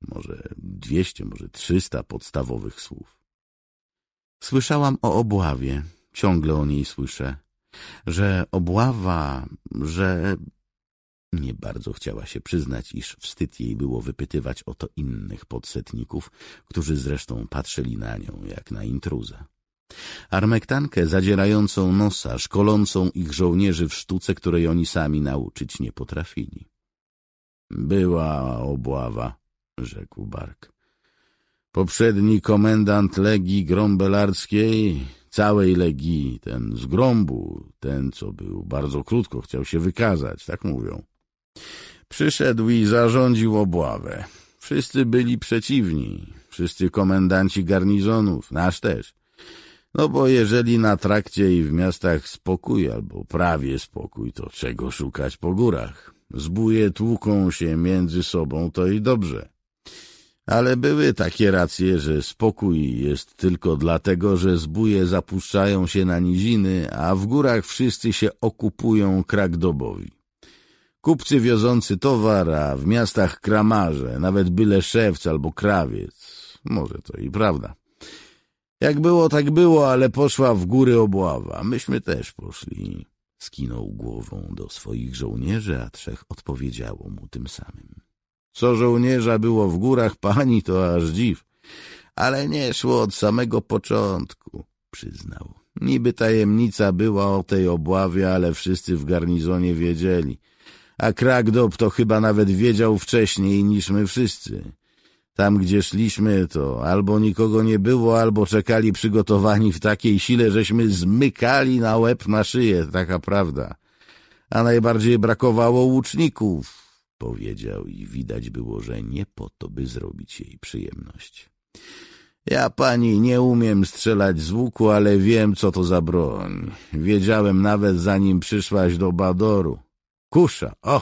[SPEAKER 1] Może dwieście, może trzysta podstawowych słów. Słyszałam o obławie, ciągle o niej słyszę, że obława, że nie bardzo chciała się przyznać, iż wstyd jej było wypytywać o to innych podsetników, którzy zresztą patrzyli na nią jak na intruza. Armektankę zadzierającą nosa, szkolącą ich żołnierzy w sztuce, której oni sami nauczyć nie potrafili. Była obława, rzekł Bark. Poprzedni komendant Legii Grombelarskiej, całej Legii, ten z Grombu, ten, co był bardzo krótko, chciał się wykazać, tak mówią. Przyszedł i zarządził obławę. Wszyscy byli przeciwni, wszyscy komendanci garnizonów, nasz też. No bo jeżeli na trakcie i w miastach spokój albo prawie spokój, to czego szukać po górach? Zbuje tłuką się między sobą, to i dobrze. Ale były takie racje, że spokój jest tylko dlatego, że zbóje zapuszczają się na niziny, a w górach wszyscy się okupują krakdobowi. Kupcy wiozący towara, w miastach kramarze, nawet byle szewc albo krawiec. Może to i prawda. Jak było, tak było, ale poszła w góry obława. Myśmy też poszli. Skinął głową do swoich żołnierzy, a trzech odpowiedziało mu tym samym. Co żołnierza było w górach pani, to aż dziw. Ale nie szło od samego początku, przyznał. Niby tajemnica była o tej obławie, ale wszyscy w garnizonie wiedzieli – a Kragdob to chyba nawet wiedział wcześniej niż my wszyscy. Tam, gdzie szliśmy, to albo nikogo nie było, albo czekali przygotowani w takiej sile, żeśmy zmykali na łeb na szyję, taka prawda. A najbardziej brakowało łuczników, powiedział i widać było, że nie po to, by zrobić jej przyjemność. Ja, pani, nie umiem strzelać z łuku, ale wiem, co to za broń. Wiedziałem nawet, zanim przyszłaś do Badoru. Kusza, o!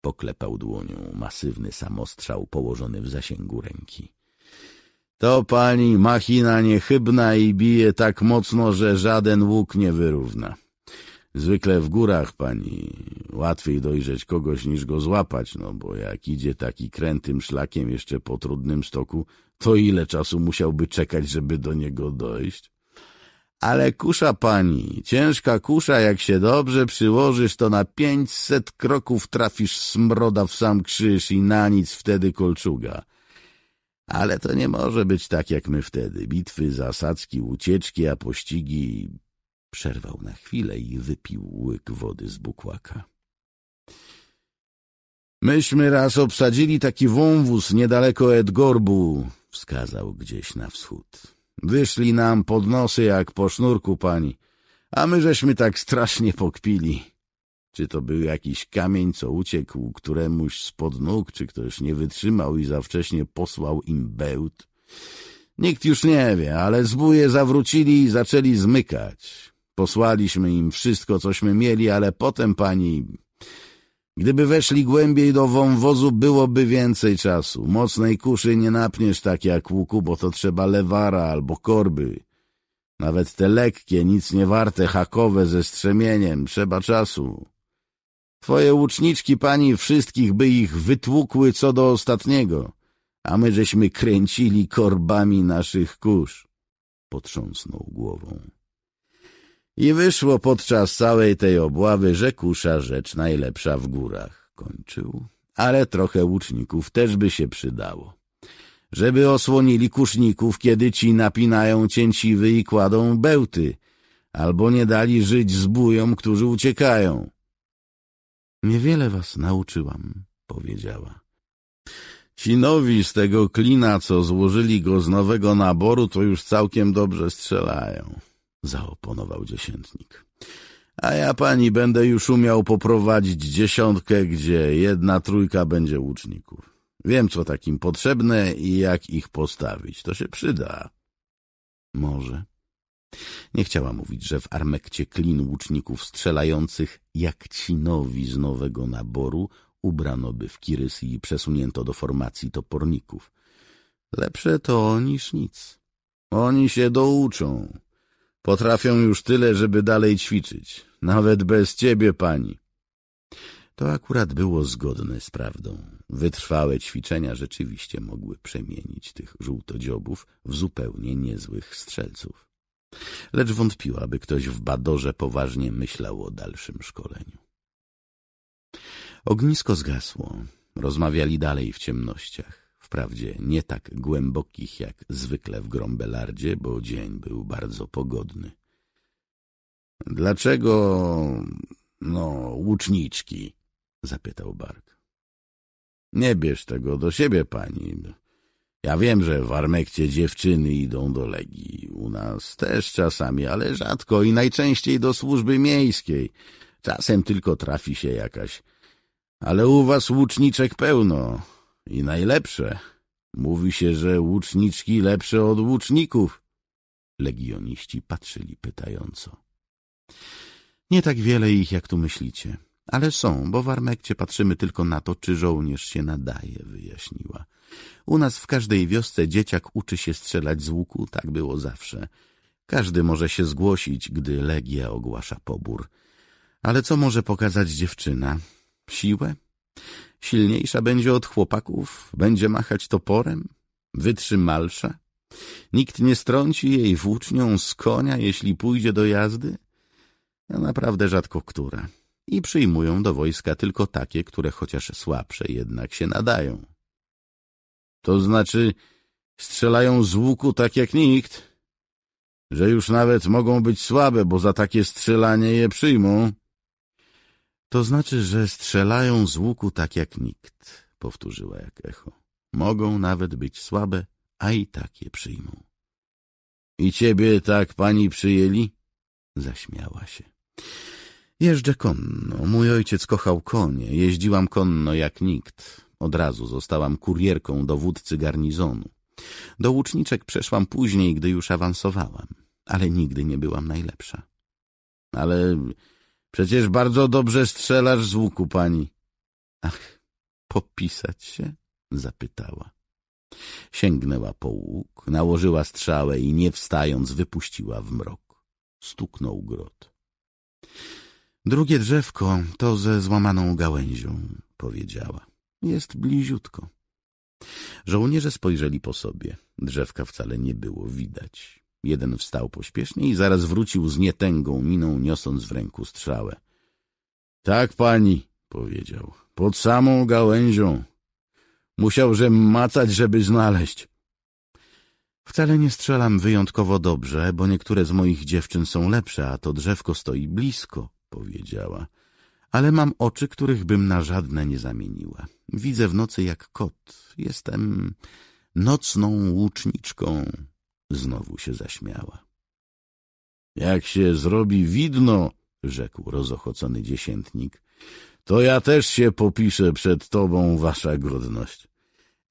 [SPEAKER 1] Poklepał dłonią masywny samostrzał położony w zasięgu ręki. To pani machina niechybna i bije tak mocno, że żaden łuk nie wyrówna. Zwykle w górach, pani, łatwiej dojrzeć kogoś niż go złapać, no bo jak idzie taki krętym szlakiem jeszcze po trudnym stoku, to ile czasu musiałby czekać, żeby do niego dojść? Ale kusza pani, ciężka kusza, jak się dobrze przyłożysz, to na pięćset kroków trafisz smroda w sam krzyż i na nic wtedy kolczuga. Ale to nie może być tak, jak my wtedy. Bitwy, zasadzki, ucieczki, a pościgi... Przerwał na chwilę i wypił łyk wody z bukłaka. Myśmy raz obsadzili taki wąwóz niedaleko Edgorbu, wskazał gdzieś na wschód. Wyszli nam pod nosy jak po sznurku, pani, a my żeśmy tak strasznie pokpili. Czy to był jakiś kamień, co uciekł któremuś spod nóg, czy ktoś nie wytrzymał i za wcześnie posłał im bełt? Nikt już nie wie, ale zbóje zawrócili i zaczęli zmykać. Posłaliśmy im wszystko, cośmy mieli, ale potem pani Gdyby weszli głębiej do wąwozu, byłoby więcej czasu. Mocnej kuszy nie napniesz tak jak łuku, bo to trzeba lewara albo korby. Nawet te lekkie, nic nie warte, hakowe ze strzemieniem, trzeba czasu. Twoje łuczniczki, pani, wszystkich by ich wytłukły co do ostatniego, a my żeśmy kręcili korbami naszych kurz. Potrząsnął głową. I wyszło podczas całej tej obławy, że kusza rzecz najlepsza w górach, kończył. Ale trochę łuczników też by się przydało. Żeby osłonili kuszników, kiedy ci napinają cięciwy i kładą bełty, albo nie dali żyć zbójom, którzy uciekają. Niewiele was nauczyłam, powiedziała. Ci nowi z tego klina, co złożyli go z nowego naboru, to już całkiem dobrze strzelają zaoponował dziesiętnik. A ja pani będę już umiał poprowadzić dziesiątkę, gdzie jedna trójka będzie łuczników. Wiem, co takim potrzebne i jak ich postawić. To się przyda. Może. Nie chciała mówić, że w armekcie klin łuczników strzelających jak ci nowi z nowego naboru ubrano by w kirysy i przesunięto do formacji toporników. Lepsze to niż nic. Oni się douczą. Potrafią już tyle, żeby dalej ćwiczyć. Nawet bez ciebie, pani. To akurat było zgodne z prawdą. Wytrwałe ćwiczenia rzeczywiście mogły przemienić tych żółtodziobów w zupełnie niezłych strzelców. Lecz wątpiła, by ktoś w Badorze poważnie myślał o dalszym szkoleniu. Ognisko zgasło. Rozmawiali dalej w ciemnościach. Wprawdzie nie tak głębokich jak zwykle w Grombelardzie, bo dzień był bardzo pogodny. — Dlaczego... no, łuczniczki? — zapytał Bark. — Nie bierz tego do siebie, pani. Ja wiem, że w Armekcie dziewczyny idą do Legii. U nas też czasami, ale rzadko i najczęściej do służby miejskiej. Czasem tylko trafi się jakaś. Ale u was łuczniczek pełno i najlepsze. Mówi się, że łuczniczki lepsze od łuczników. Legioniści patrzyli pytająco. Nie tak wiele ich, jak tu myślicie. Ale są, bo w Armekcie patrzymy tylko na to, czy żołnierz się nadaje, wyjaśniła. U nas w każdej wiosce dzieciak uczy się strzelać z łuku, tak było zawsze. Każdy może się zgłosić, gdy Legia ogłasza pobór. Ale co może pokazać dziewczyna? Siłę? Silniejsza będzie od chłopaków, będzie machać toporem, wytrzymalsza. Nikt nie strąci jej włócznią z konia, jeśli pójdzie do jazdy, a naprawdę rzadko która. I przyjmują do wojska tylko takie, które chociaż słabsze jednak się nadają. To znaczy, strzelają z łuku tak jak nikt, że już nawet mogą być słabe, bo za takie strzelanie je przyjmą. To znaczy, że strzelają z łuku tak jak nikt, powtórzyła jak echo. Mogą nawet być słabe, a i tak je przyjmą. I ciebie tak pani przyjęli? Zaśmiała się. Jeżdżę konno. Mój ojciec kochał konie. Jeździłam konno jak nikt. Od razu zostałam kurierką dowódcy garnizonu. Do łuczniczek przeszłam później, gdy już awansowałam, ale nigdy nie byłam najlepsza. Ale Przecież bardzo dobrze strzelasz z łuku, pani. Ach, popisać się? zapytała. Sięgnęła po łuk, nałożyła strzałę i nie wstając wypuściła w mrok. Stuknął grot. Drugie drzewko to ze złamaną gałęzią, powiedziała. Jest bliziutko. Żołnierze spojrzeli po sobie. Drzewka wcale nie było widać. Jeden wstał pośpiesznie i zaraz wrócił z nietęgą miną, niosąc w ręku strzałę. — Tak, pani — powiedział — pod samą gałęzią. Musiałże macać, żeby znaleźć. Wcale nie strzelam wyjątkowo dobrze, bo niektóre z moich dziewczyn są lepsze, a to drzewko stoi blisko — powiedziała. Ale mam oczy, których bym na żadne nie zamieniła. Widzę w nocy jak kot. Jestem nocną łuczniczką. Znowu się zaśmiała. Jak się zrobi widno, rzekł rozochocony dziesiętnik, to ja też się popiszę przed tobą, wasza godność.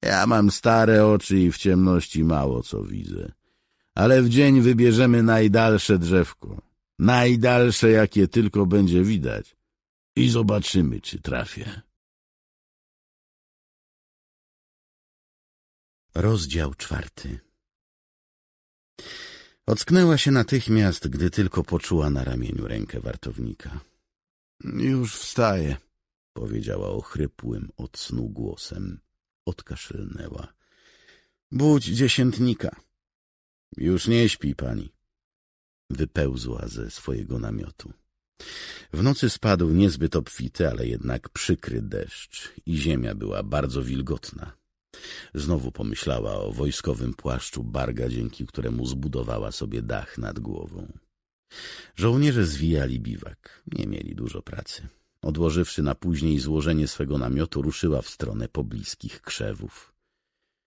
[SPEAKER 1] Ja mam stare oczy i w ciemności mało co widzę. Ale w dzień wybierzemy najdalsze drzewko, najdalsze jakie tylko będzie widać i zobaczymy, czy trafię. Rozdział czwarty Ocknęła się natychmiast, gdy tylko poczuła na ramieniu rękę wartownika. Już wstaję, powiedziała ochrypłym od snu głosem. Odkaszylnęła. Budź dziesiętnika. Już nie śpi pani. Wypełzła ze swojego namiotu. W nocy spadł niezbyt obfity, ale jednak przykry deszcz i ziemia była bardzo wilgotna. Znowu pomyślała o wojskowym płaszczu Barga, dzięki któremu zbudowała sobie dach nad głową. Żołnierze zwijali biwak. Nie mieli dużo pracy. Odłożywszy na później złożenie swego namiotu, ruszyła w stronę pobliskich krzewów.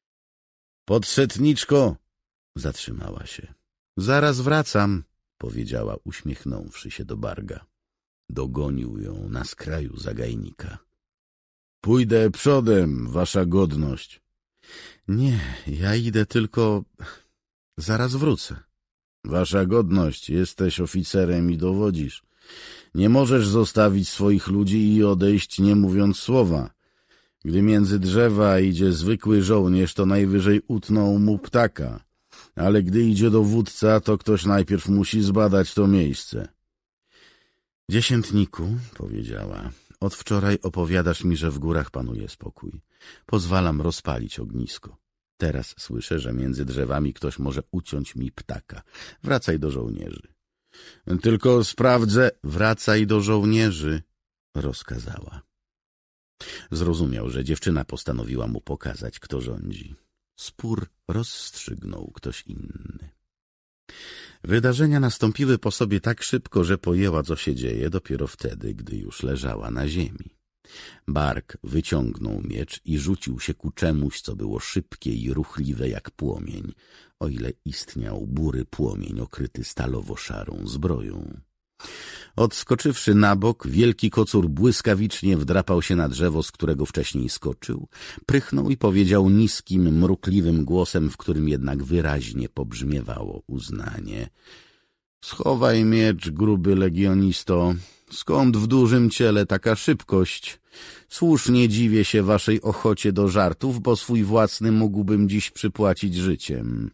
[SPEAKER 1] — Podsetniczko! — zatrzymała się. — Zaraz wracam — powiedziała, uśmiechnąwszy się do Barga. Dogonił ją na skraju zagajnika. Pójdę przodem, wasza godność. Nie, ja idę tylko... Zaraz wrócę. Wasza godność, jesteś oficerem i dowodzisz. Nie możesz zostawić swoich ludzi i odejść nie mówiąc słowa. Gdy między drzewa idzie zwykły żołnierz, to najwyżej utną mu ptaka. Ale gdy idzie dowódca, to ktoś najpierw musi zbadać to miejsce. Dziesiętniku, powiedziała, od wczoraj opowiadasz mi, że w górach panuje spokój. Pozwalam rozpalić ognisko. Teraz słyszę, że między drzewami ktoś może uciąć mi ptaka. Wracaj do żołnierzy. Tylko sprawdzę... Wracaj do żołnierzy, rozkazała. Zrozumiał, że dziewczyna postanowiła mu pokazać, kto rządzi. Spór rozstrzygnął ktoś inny. Wydarzenia nastąpiły po sobie tak szybko, że pojęła, co się dzieje, dopiero wtedy, gdy już leżała na ziemi. Bark wyciągnął miecz i rzucił się ku czemuś, co było szybkie i ruchliwe jak płomień, o ile istniał bury płomień okryty stalowo-szarą zbroją. Odskoczywszy na bok, wielki kocur błyskawicznie wdrapał się na drzewo, z którego wcześniej skoczył, prychnął i powiedział niskim, mrukliwym głosem, w którym jednak wyraźnie pobrzmiewało uznanie. Schowaj miecz, gruby legionisto. Skąd w dużym ciele taka szybkość? Słusznie dziwię się waszej ochocie do żartów, bo swój własny mógłbym dziś przypłacić życiem.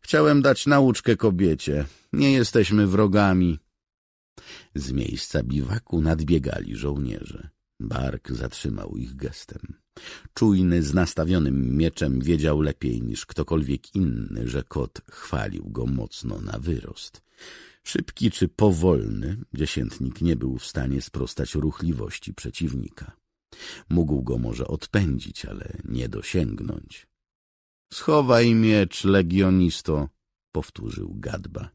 [SPEAKER 1] Chciałem dać nauczkę kobiecie. Nie jesteśmy wrogami. Z miejsca biwaku nadbiegali żołnierze. Bark zatrzymał ich gestem. Czujny, z nastawionym mieczem wiedział lepiej niż ktokolwiek inny, że kot chwalił go mocno na wyrost. Szybki czy powolny, dziesiętnik nie był w stanie sprostać ruchliwości przeciwnika. Mógł go może odpędzić, ale nie dosięgnąć. — Schowaj miecz, legionisto! — powtórzył gadba.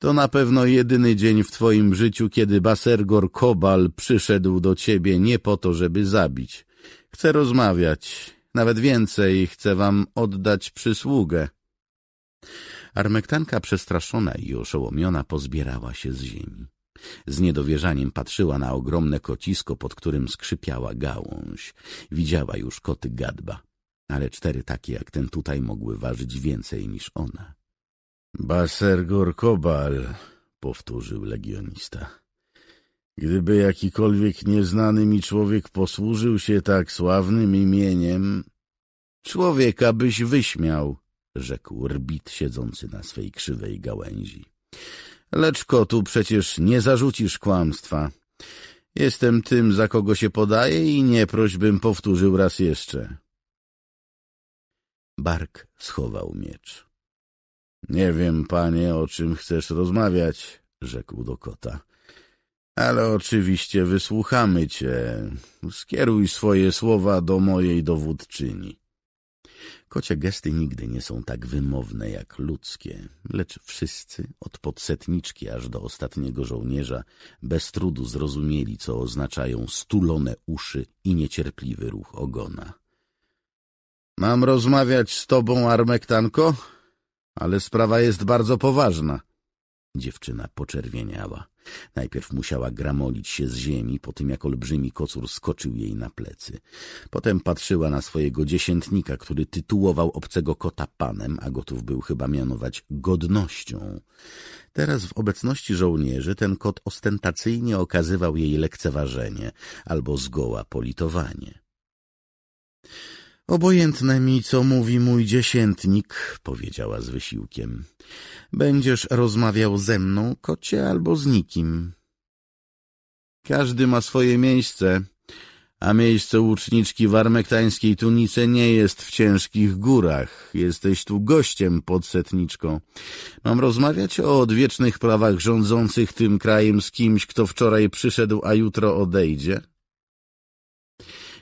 [SPEAKER 1] To na pewno jedyny dzień w twoim życiu, kiedy Basergor Kobal przyszedł do ciebie nie po to, żeby zabić. Chcę rozmawiać, nawet więcej, chcę wam oddać przysługę. Armektanka przestraszona i oszołomiona pozbierała się z ziemi. Z niedowierzaniem patrzyła na ogromne kocisko, pod którym skrzypiała gałąź. Widziała już koty gadba, ale cztery takie jak ten tutaj mogły ważyć więcej niż ona. — Basergor Kobal — powtórzył legionista. — Gdyby jakikolwiek nieznany mi człowiek posłużył się tak sławnym imieniem... — Człowieka byś wyśmiał — rzekł rbit siedzący na swej krzywej gałęzi. — Lecz kotu przecież nie zarzucisz kłamstwa. Jestem tym, za kogo się podaje i nie prośbym powtórzył raz jeszcze. Bark schował miecz. — Nie wiem, panie, o czym chcesz rozmawiać — rzekł do kota. — Ale oczywiście wysłuchamy cię. Skieruj swoje słowa do mojej dowódczyni. Kocie gesty nigdy nie są tak wymowne jak ludzkie, lecz wszyscy, od podsetniczki aż do ostatniego żołnierza, bez trudu zrozumieli, co oznaczają stulone uszy i niecierpliwy ruch ogona. — Mam rozmawiać z tobą, Armektanko? ale sprawa jest bardzo poważna. Dziewczyna poczerwieniała. Najpierw musiała gramolić się z ziemi, po tym jak olbrzymi kocur skoczył jej na plecy. Potem patrzyła na swojego dziesiętnika, który tytułował obcego kota panem, a gotów był chyba mianować godnością. Teraz w obecności żołnierzy ten kot ostentacyjnie okazywał jej lekceważenie albo zgoła politowanie. Obojętne mi, co mówi mój dziesiętnik, powiedziała z wysiłkiem. Będziesz rozmawiał ze mną, kocie, albo z nikim. Każdy ma swoje miejsce, a miejsce łuczniczki w armektańskiej tunice nie jest w ciężkich górach. Jesteś tu gościem, podsetniczko. Mam rozmawiać o odwiecznych prawach rządzących tym krajem z kimś, kto wczoraj przyszedł, a jutro odejdzie?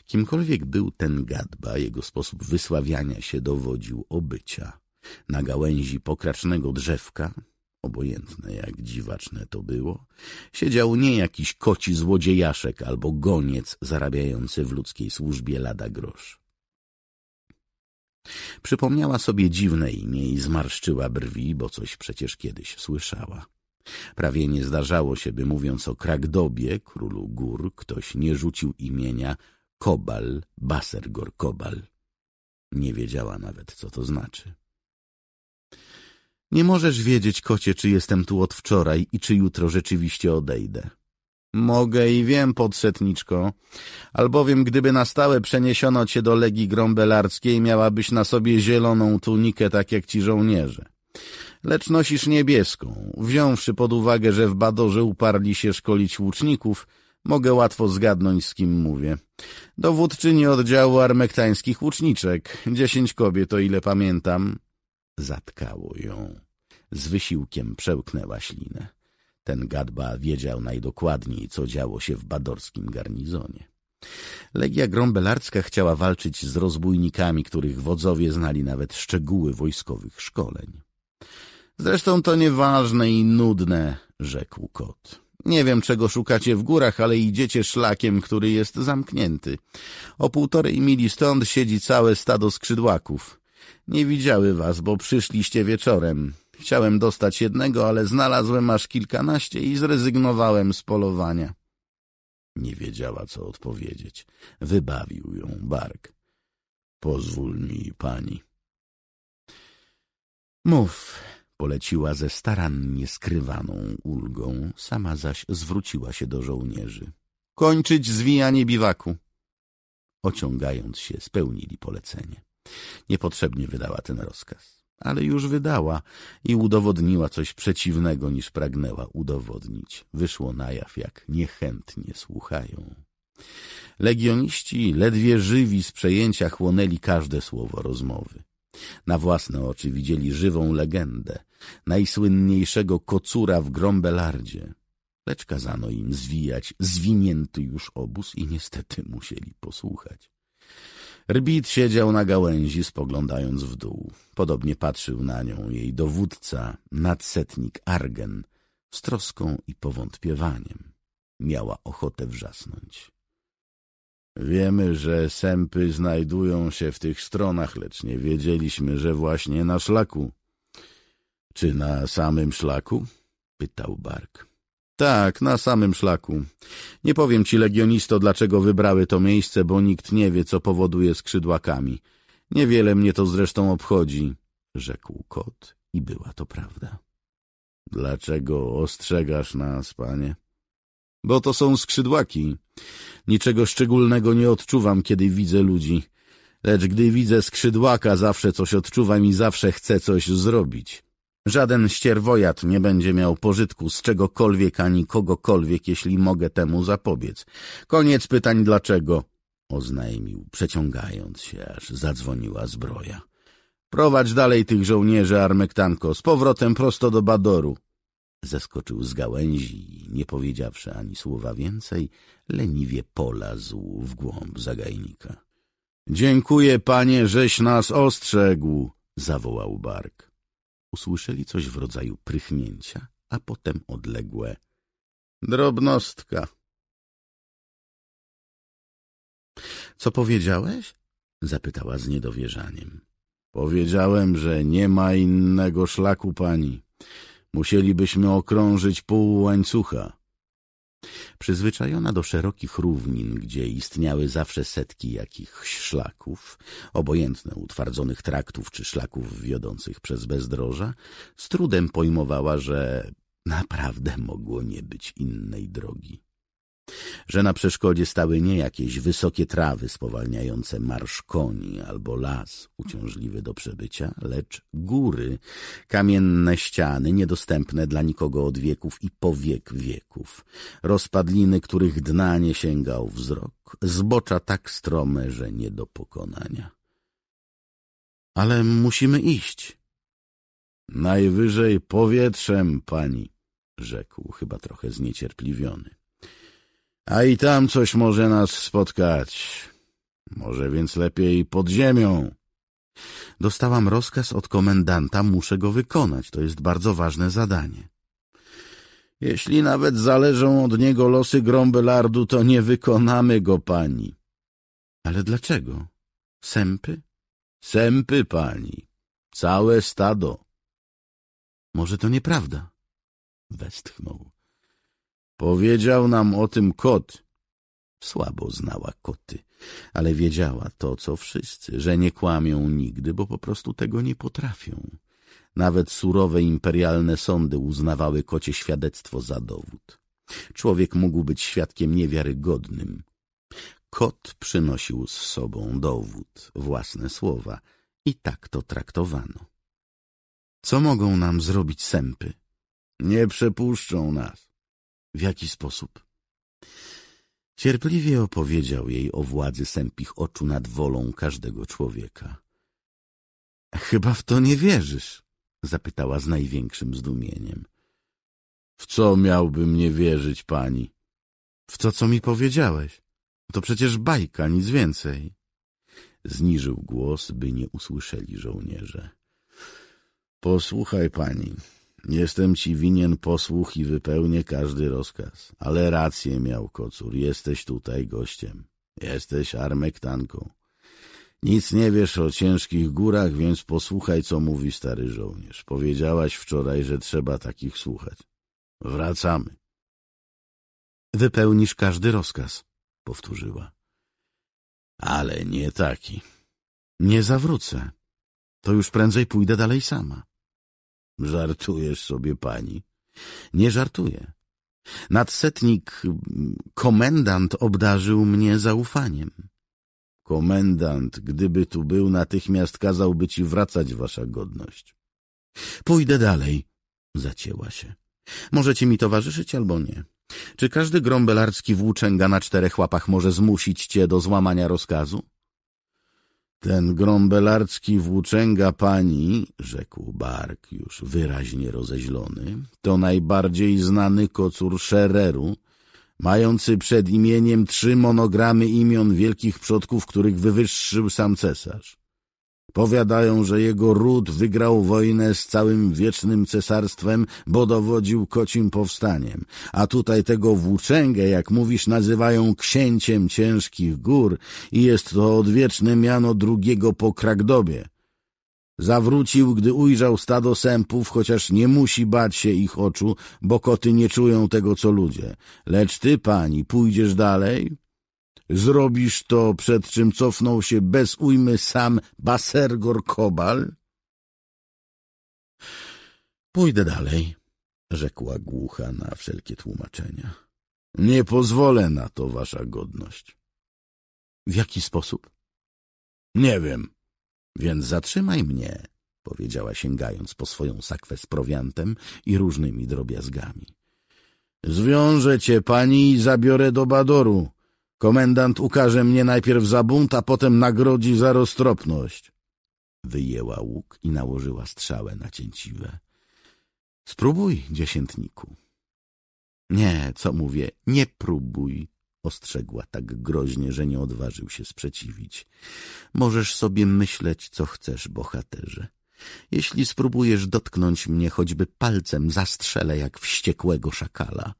[SPEAKER 1] Kimkolwiek był ten gadba, jego sposób wysławiania się dowodził obycia. Na gałęzi pokracznego drzewka, obojętne jak dziwaczne to było, siedział nie jakiś koci złodziejaszek albo goniec zarabiający w ludzkiej służbie lada grosz. Przypomniała sobie dziwne imię i zmarszczyła brwi, bo coś przecież kiedyś słyszała. Prawie nie zdarzało się, by mówiąc o Kragdobie, królu gór, ktoś nie rzucił imienia Kobal, Basergor Kobal. Nie wiedziała nawet, co to znaczy. Nie możesz wiedzieć, kocie, czy jestem tu od wczoraj i czy jutro rzeczywiście odejdę. Mogę i wiem, podsetniczko, albowiem gdyby na stałe przeniesiono cię do Legii Grąbelarskiej, miałabyś na sobie zieloną tunikę, tak jak ci żołnierze. Lecz nosisz niebieską, wziąwszy pod uwagę, że w Badorze uparli się szkolić łuczników – Mogę łatwo zgadnąć, z kim mówię. Dowódczyni oddziału armektańskich łuczniczek. Dziesięć kobiet, o ile pamiętam. Zatkało ją. Z wysiłkiem przełknęła ślinę. Ten gadba wiedział najdokładniej, co działo się w badorskim garnizonie. Legia Grombelarcka chciała walczyć z rozbójnikami, których wodzowie znali nawet szczegóły wojskowych szkoleń. Zresztą to nieważne i nudne, rzekł kot. Nie wiem, czego szukacie w górach, ale idziecie szlakiem, który jest zamknięty. O półtorej mili stąd siedzi całe stado skrzydłaków. Nie widziały was, bo przyszliście wieczorem. Chciałem dostać jednego, ale znalazłem aż kilkanaście i zrezygnowałem z polowania. Nie wiedziała, co odpowiedzieć. Wybawił ją Bark. Pozwól mi, pani. Mów, Poleciła ze starannie skrywaną ulgą, sama zaś zwróciła się do żołnierzy. Kończyć zwijanie biwaku! Ociągając się, spełnili polecenie. Niepotrzebnie wydała ten rozkaz, ale już wydała i udowodniła coś przeciwnego, niż pragnęła udowodnić. Wyszło na jaw, jak niechętnie słuchają. Legioniści, ledwie żywi z przejęcia, chłonęli każde słowo rozmowy. Na własne oczy widzieli żywą legendę, najsłynniejszego kocura w Grombelardzie. Lecz kazano im zwijać zwinięty już obóz i niestety musieli posłuchać. Rbit siedział na gałęzi, spoglądając w dół. Podobnie patrzył na nią jej dowódca, nadsetnik Argen, z troską i powątpiewaniem. Miała ochotę wrzasnąć. Wiemy, że sępy znajdują się w tych stronach, lecz nie wiedzieliśmy, że właśnie na szlaku. — Czy na samym szlaku? — pytał Bark. — Tak, na samym szlaku. Nie powiem ci, legionisto, dlaczego wybrały to miejsce, bo nikt nie wie, co powoduje skrzydłakami. Niewiele mnie to zresztą obchodzi — rzekł kot i była to prawda. — Dlaczego ostrzegasz nas, panie? — bo to są skrzydłaki. Niczego szczególnego nie odczuwam, kiedy widzę ludzi. Lecz gdy widzę skrzydłaka, zawsze coś odczuwam i zawsze chcę coś zrobić. Żaden ścierwojad nie będzie miał pożytku z czegokolwiek ani kogokolwiek, jeśli mogę temu zapobiec. Koniec pytań dlaczego, oznajmił, przeciągając się, aż zadzwoniła zbroja. Prowadź dalej tych żołnierzy, Armektanko, z powrotem prosto do Badoru. Zeskoczył z gałęzi i, nie powiedziawszy ani słowa więcej, leniwie polazł w głąb zagajnika. — Dziękuję, panie, żeś nas ostrzegł! — zawołał Bark. Usłyszeli coś w rodzaju prychnięcia, a potem odległe. — Drobnostka! — Co powiedziałeś? — zapytała z niedowierzaniem. — Powiedziałem, że nie ma innego szlaku, pani — Musielibyśmy okrążyć pół łańcucha. Przyzwyczajona do szerokich równin, gdzie istniały zawsze setki jakichś szlaków, obojętne utwardzonych traktów czy szlaków wiodących przez bezdroża, z trudem pojmowała, że naprawdę mogło nie być innej drogi że na przeszkodzie stały nie jakieś wysokie trawy spowalniające marsz koni albo las uciążliwy do przebycia, lecz góry, kamienne ściany niedostępne dla nikogo od wieków i powiek wieków, rozpadliny, których dna nie sięgał wzrok, zbocza tak strome, że nie do pokonania. Ale musimy iść. Najwyżej powietrzem, pani, rzekł chyba trochę zniecierpliwiony. A i tam coś może nas spotkać. Może więc lepiej pod ziemią. Dostałam rozkaz od komendanta, muszę go wykonać. To jest bardzo ważne zadanie. Jeśli nawet zależą od niego losy Grombelardu, to nie wykonamy go, pani. Ale dlaczego? Sępy? Sępy, pani. Całe stado. Może to nieprawda? Westchnął. Powiedział nam o tym kot. Słabo znała koty, ale wiedziała to, co wszyscy, że nie kłamią nigdy, bo po prostu tego nie potrafią. Nawet surowe imperialne sądy uznawały kocie świadectwo za dowód. Człowiek mógł być świadkiem niewiarygodnym. Kot przynosił z sobą dowód, własne słowa i tak to traktowano. Co mogą nam zrobić sępy? Nie przepuszczą nas. W jaki sposób? Cierpliwie opowiedział jej o władzy sępich oczu nad wolą każdego człowieka. Chyba w to nie wierzysz, zapytała z największym zdumieniem. W co miałbym nie wierzyć, pani? W to, co mi powiedziałeś. To przecież bajka, nic więcej. Zniżył głos, by nie usłyszeli żołnierze. Posłuchaj pani, Jestem ci winien posłuch i wypełnię każdy rozkaz. Ale rację miał kocur, jesteś tutaj gościem. Jesteś armektanką. Nic nie wiesz o ciężkich górach, więc posłuchaj, co mówi stary żołnierz. Powiedziałaś wczoraj, że trzeba takich słuchać. Wracamy. Wypełnisz każdy rozkaz, powtórzyła. Ale nie taki. Nie zawrócę. To już prędzej pójdę dalej sama. Żartujesz sobie, pani. Nie żartuję. Nadsetnik, komendant obdarzył mnie zaufaniem. Komendant, gdyby tu był, natychmiast kazałby ci wracać, wasza godność. Pójdę dalej, zacięła się. Możecie mi towarzyszyć albo nie. Czy każdy grombelarski włóczęga na czterech łapach może zmusić cię do złamania rozkazu? Ten grąbelarski włóczęga pani, rzekł Bark już wyraźnie rozeźlony, to najbardziej znany kocur Szereru, mający przed imieniem trzy monogramy imion wielkich przodków, których wywyższył sam cesarz. Powiadają, że jego ród wygrał wojnę z całym wiecznym cesarstwem, bo dowodził kocim powstaniem. A tutaj tego włóczęgę, jak mówisz, nazywają księciem ciężkich gór i jest to odwieczne miano drugiego po Krakdobie. Zawrócił, gdy ujrzał stado sępów, chociaż nie musi bać się ich oczu, bo koty nie czują tego, co ludzie. Lecz ty, pani, pójdziesz dalej? Zrobisz to, przed czym cofnął się bez ujmy sam Basergor Kobal? Pójdę dalej, rzekła głucha na wszelkie tłumaczenia. Nie pozwolę na to, wasza godność. W jaki sposób? Nie wiem, więc zatrzymaj mnie, powiedziała sięgając po swoją sakwę z prowiantem i różnymi drobiazgami. Zwiążę cię, pani, i zabiorę do Badoru. Komendant ukaże mnie najpierw za bunt, a potem nagrodzi za roztropność. Wyjęła łuk i nałożyła strzałę na cięciwe. Spróbuj, dziesiętniku. Nie, co mówię, nie próbuj, ostrzegła tak groźnie, że nie odważył się sprzeciwić. Możesz sobie myśleć, co chcesz, bohaterze. Jeśli spróbujesz dotknąć mnie choćby palcem, zastrzelę jak wściekłego szakala.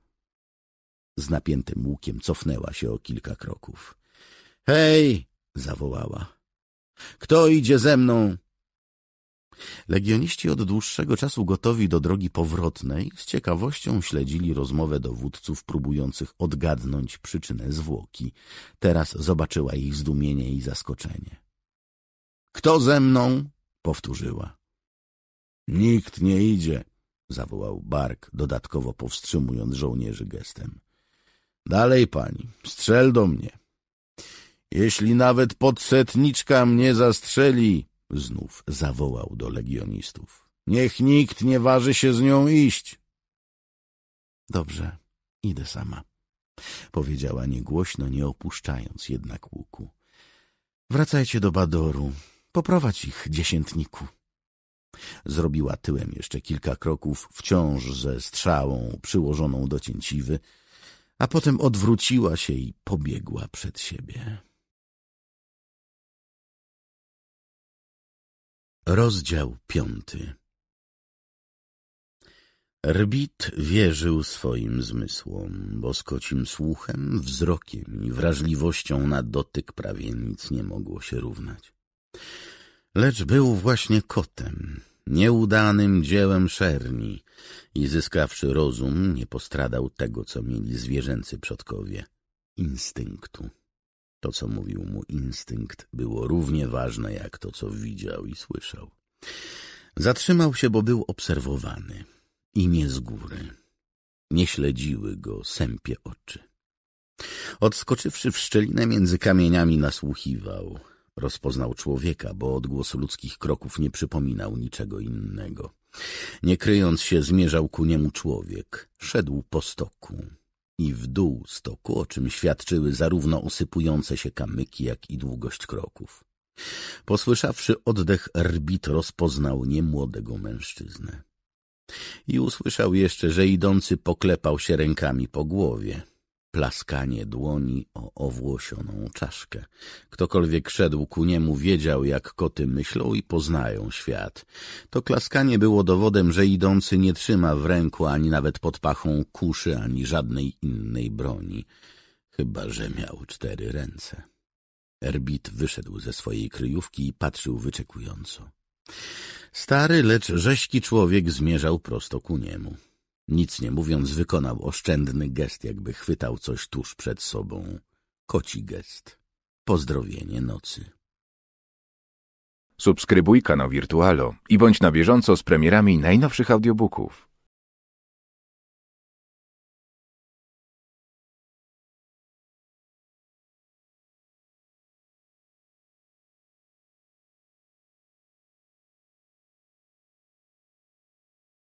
[SPEAKER 1] Z napiętym łukiem cofnęła się o kilka kroków. — Hej! — zawołała. — Kto idzie ze mną? Legioniści od dłuższego czasu gotowi do drogi powrotnej z ciekawością śledzili rozmowę dowódców próbujących odgadnąć przyczynę zwłoki. Teraz zobaczyła ich zdumienie i zaskoczenie. — Kto ze mną? — powtórzyła. — Nikt nie idzie — zawołał Bark, dodatkowo powstrzymując żołnierzy gestem. Dalej, pani, strzel do mnie. Jeśli nawet podsetniczka mnie zastrzeli, znów zawołał do legionistów. Niech nikt nie waży się z nią iść. Dobrze, idę sama, powiedziała niegłośno, nie opuszczając jednak łuku. Wracajcie do Badoru, poprowadź ich, dziesiętniku. Zrobiła tyłem jeszcze kilka kroków, wciąż ze strzałą przyłożoną do cięciwy, a potem odwróciła się i pobiegła przed siebie. Rozdział piąty Rbit wierzył swoim zmysłom, boskocim słuchem, wzrokiem i wrażliwością na dotyk prawie nic nie mogło się równać. Lecz był właśnie kotem, nieudanym dziełem szerni i zyskawszy rozum, nie postradał tego, co mieli zwierzęcy przodkowie — instynktu. To, co mówił mu instynkt, było równie ważne jak to, co widział i słyszał. Zatrzymał się, bo był obserwowany i nie z góry. Nie śledziły go sępie oczy. Odskoczywszy w szczelinę między kamieniami, nasłuchiwał — Rozpoznał człowieka, bo odgłos ludzkich kroków nie przypominał niczego innego. Nie kryjąc się, zmierzał ku niemu człowiek. Szedł po stoku i w dół stoku, o czym świadczyły zarówno usypujące się kamyki, jak i długość kroków. Posłyszawszy oddech, Rbit rozpoznał niemłodego mężczyznę. I usłyszał jeszcze, że idący poklepał się rękami po głowie plaskanie dłoni o owłosioną czaszkę. Ktokolwiek szedł ku niemu, wiedział, jak koty myślą i poznają świat. To klaskanie było dowodem, że idący nie trzyma w ręku ani nawet pod pachą kuszy, ani żadnej innej broni, chyba że miał cztery ręce. Erbit wyszedł ze swojej kryjówki i patrzył wyczekująco. Stary, lecz rześki człowiek zmierzał prosto ku niemu. Nic nie mówiąc, wykonał oszczędny gest, jakby chwytał coś tuż przed sobą. Koci gest. Pozdrowienie nocy. Subskrybuj kanał Wirtualo i bądź na bieżąco z premierami najnowszych audiobooków.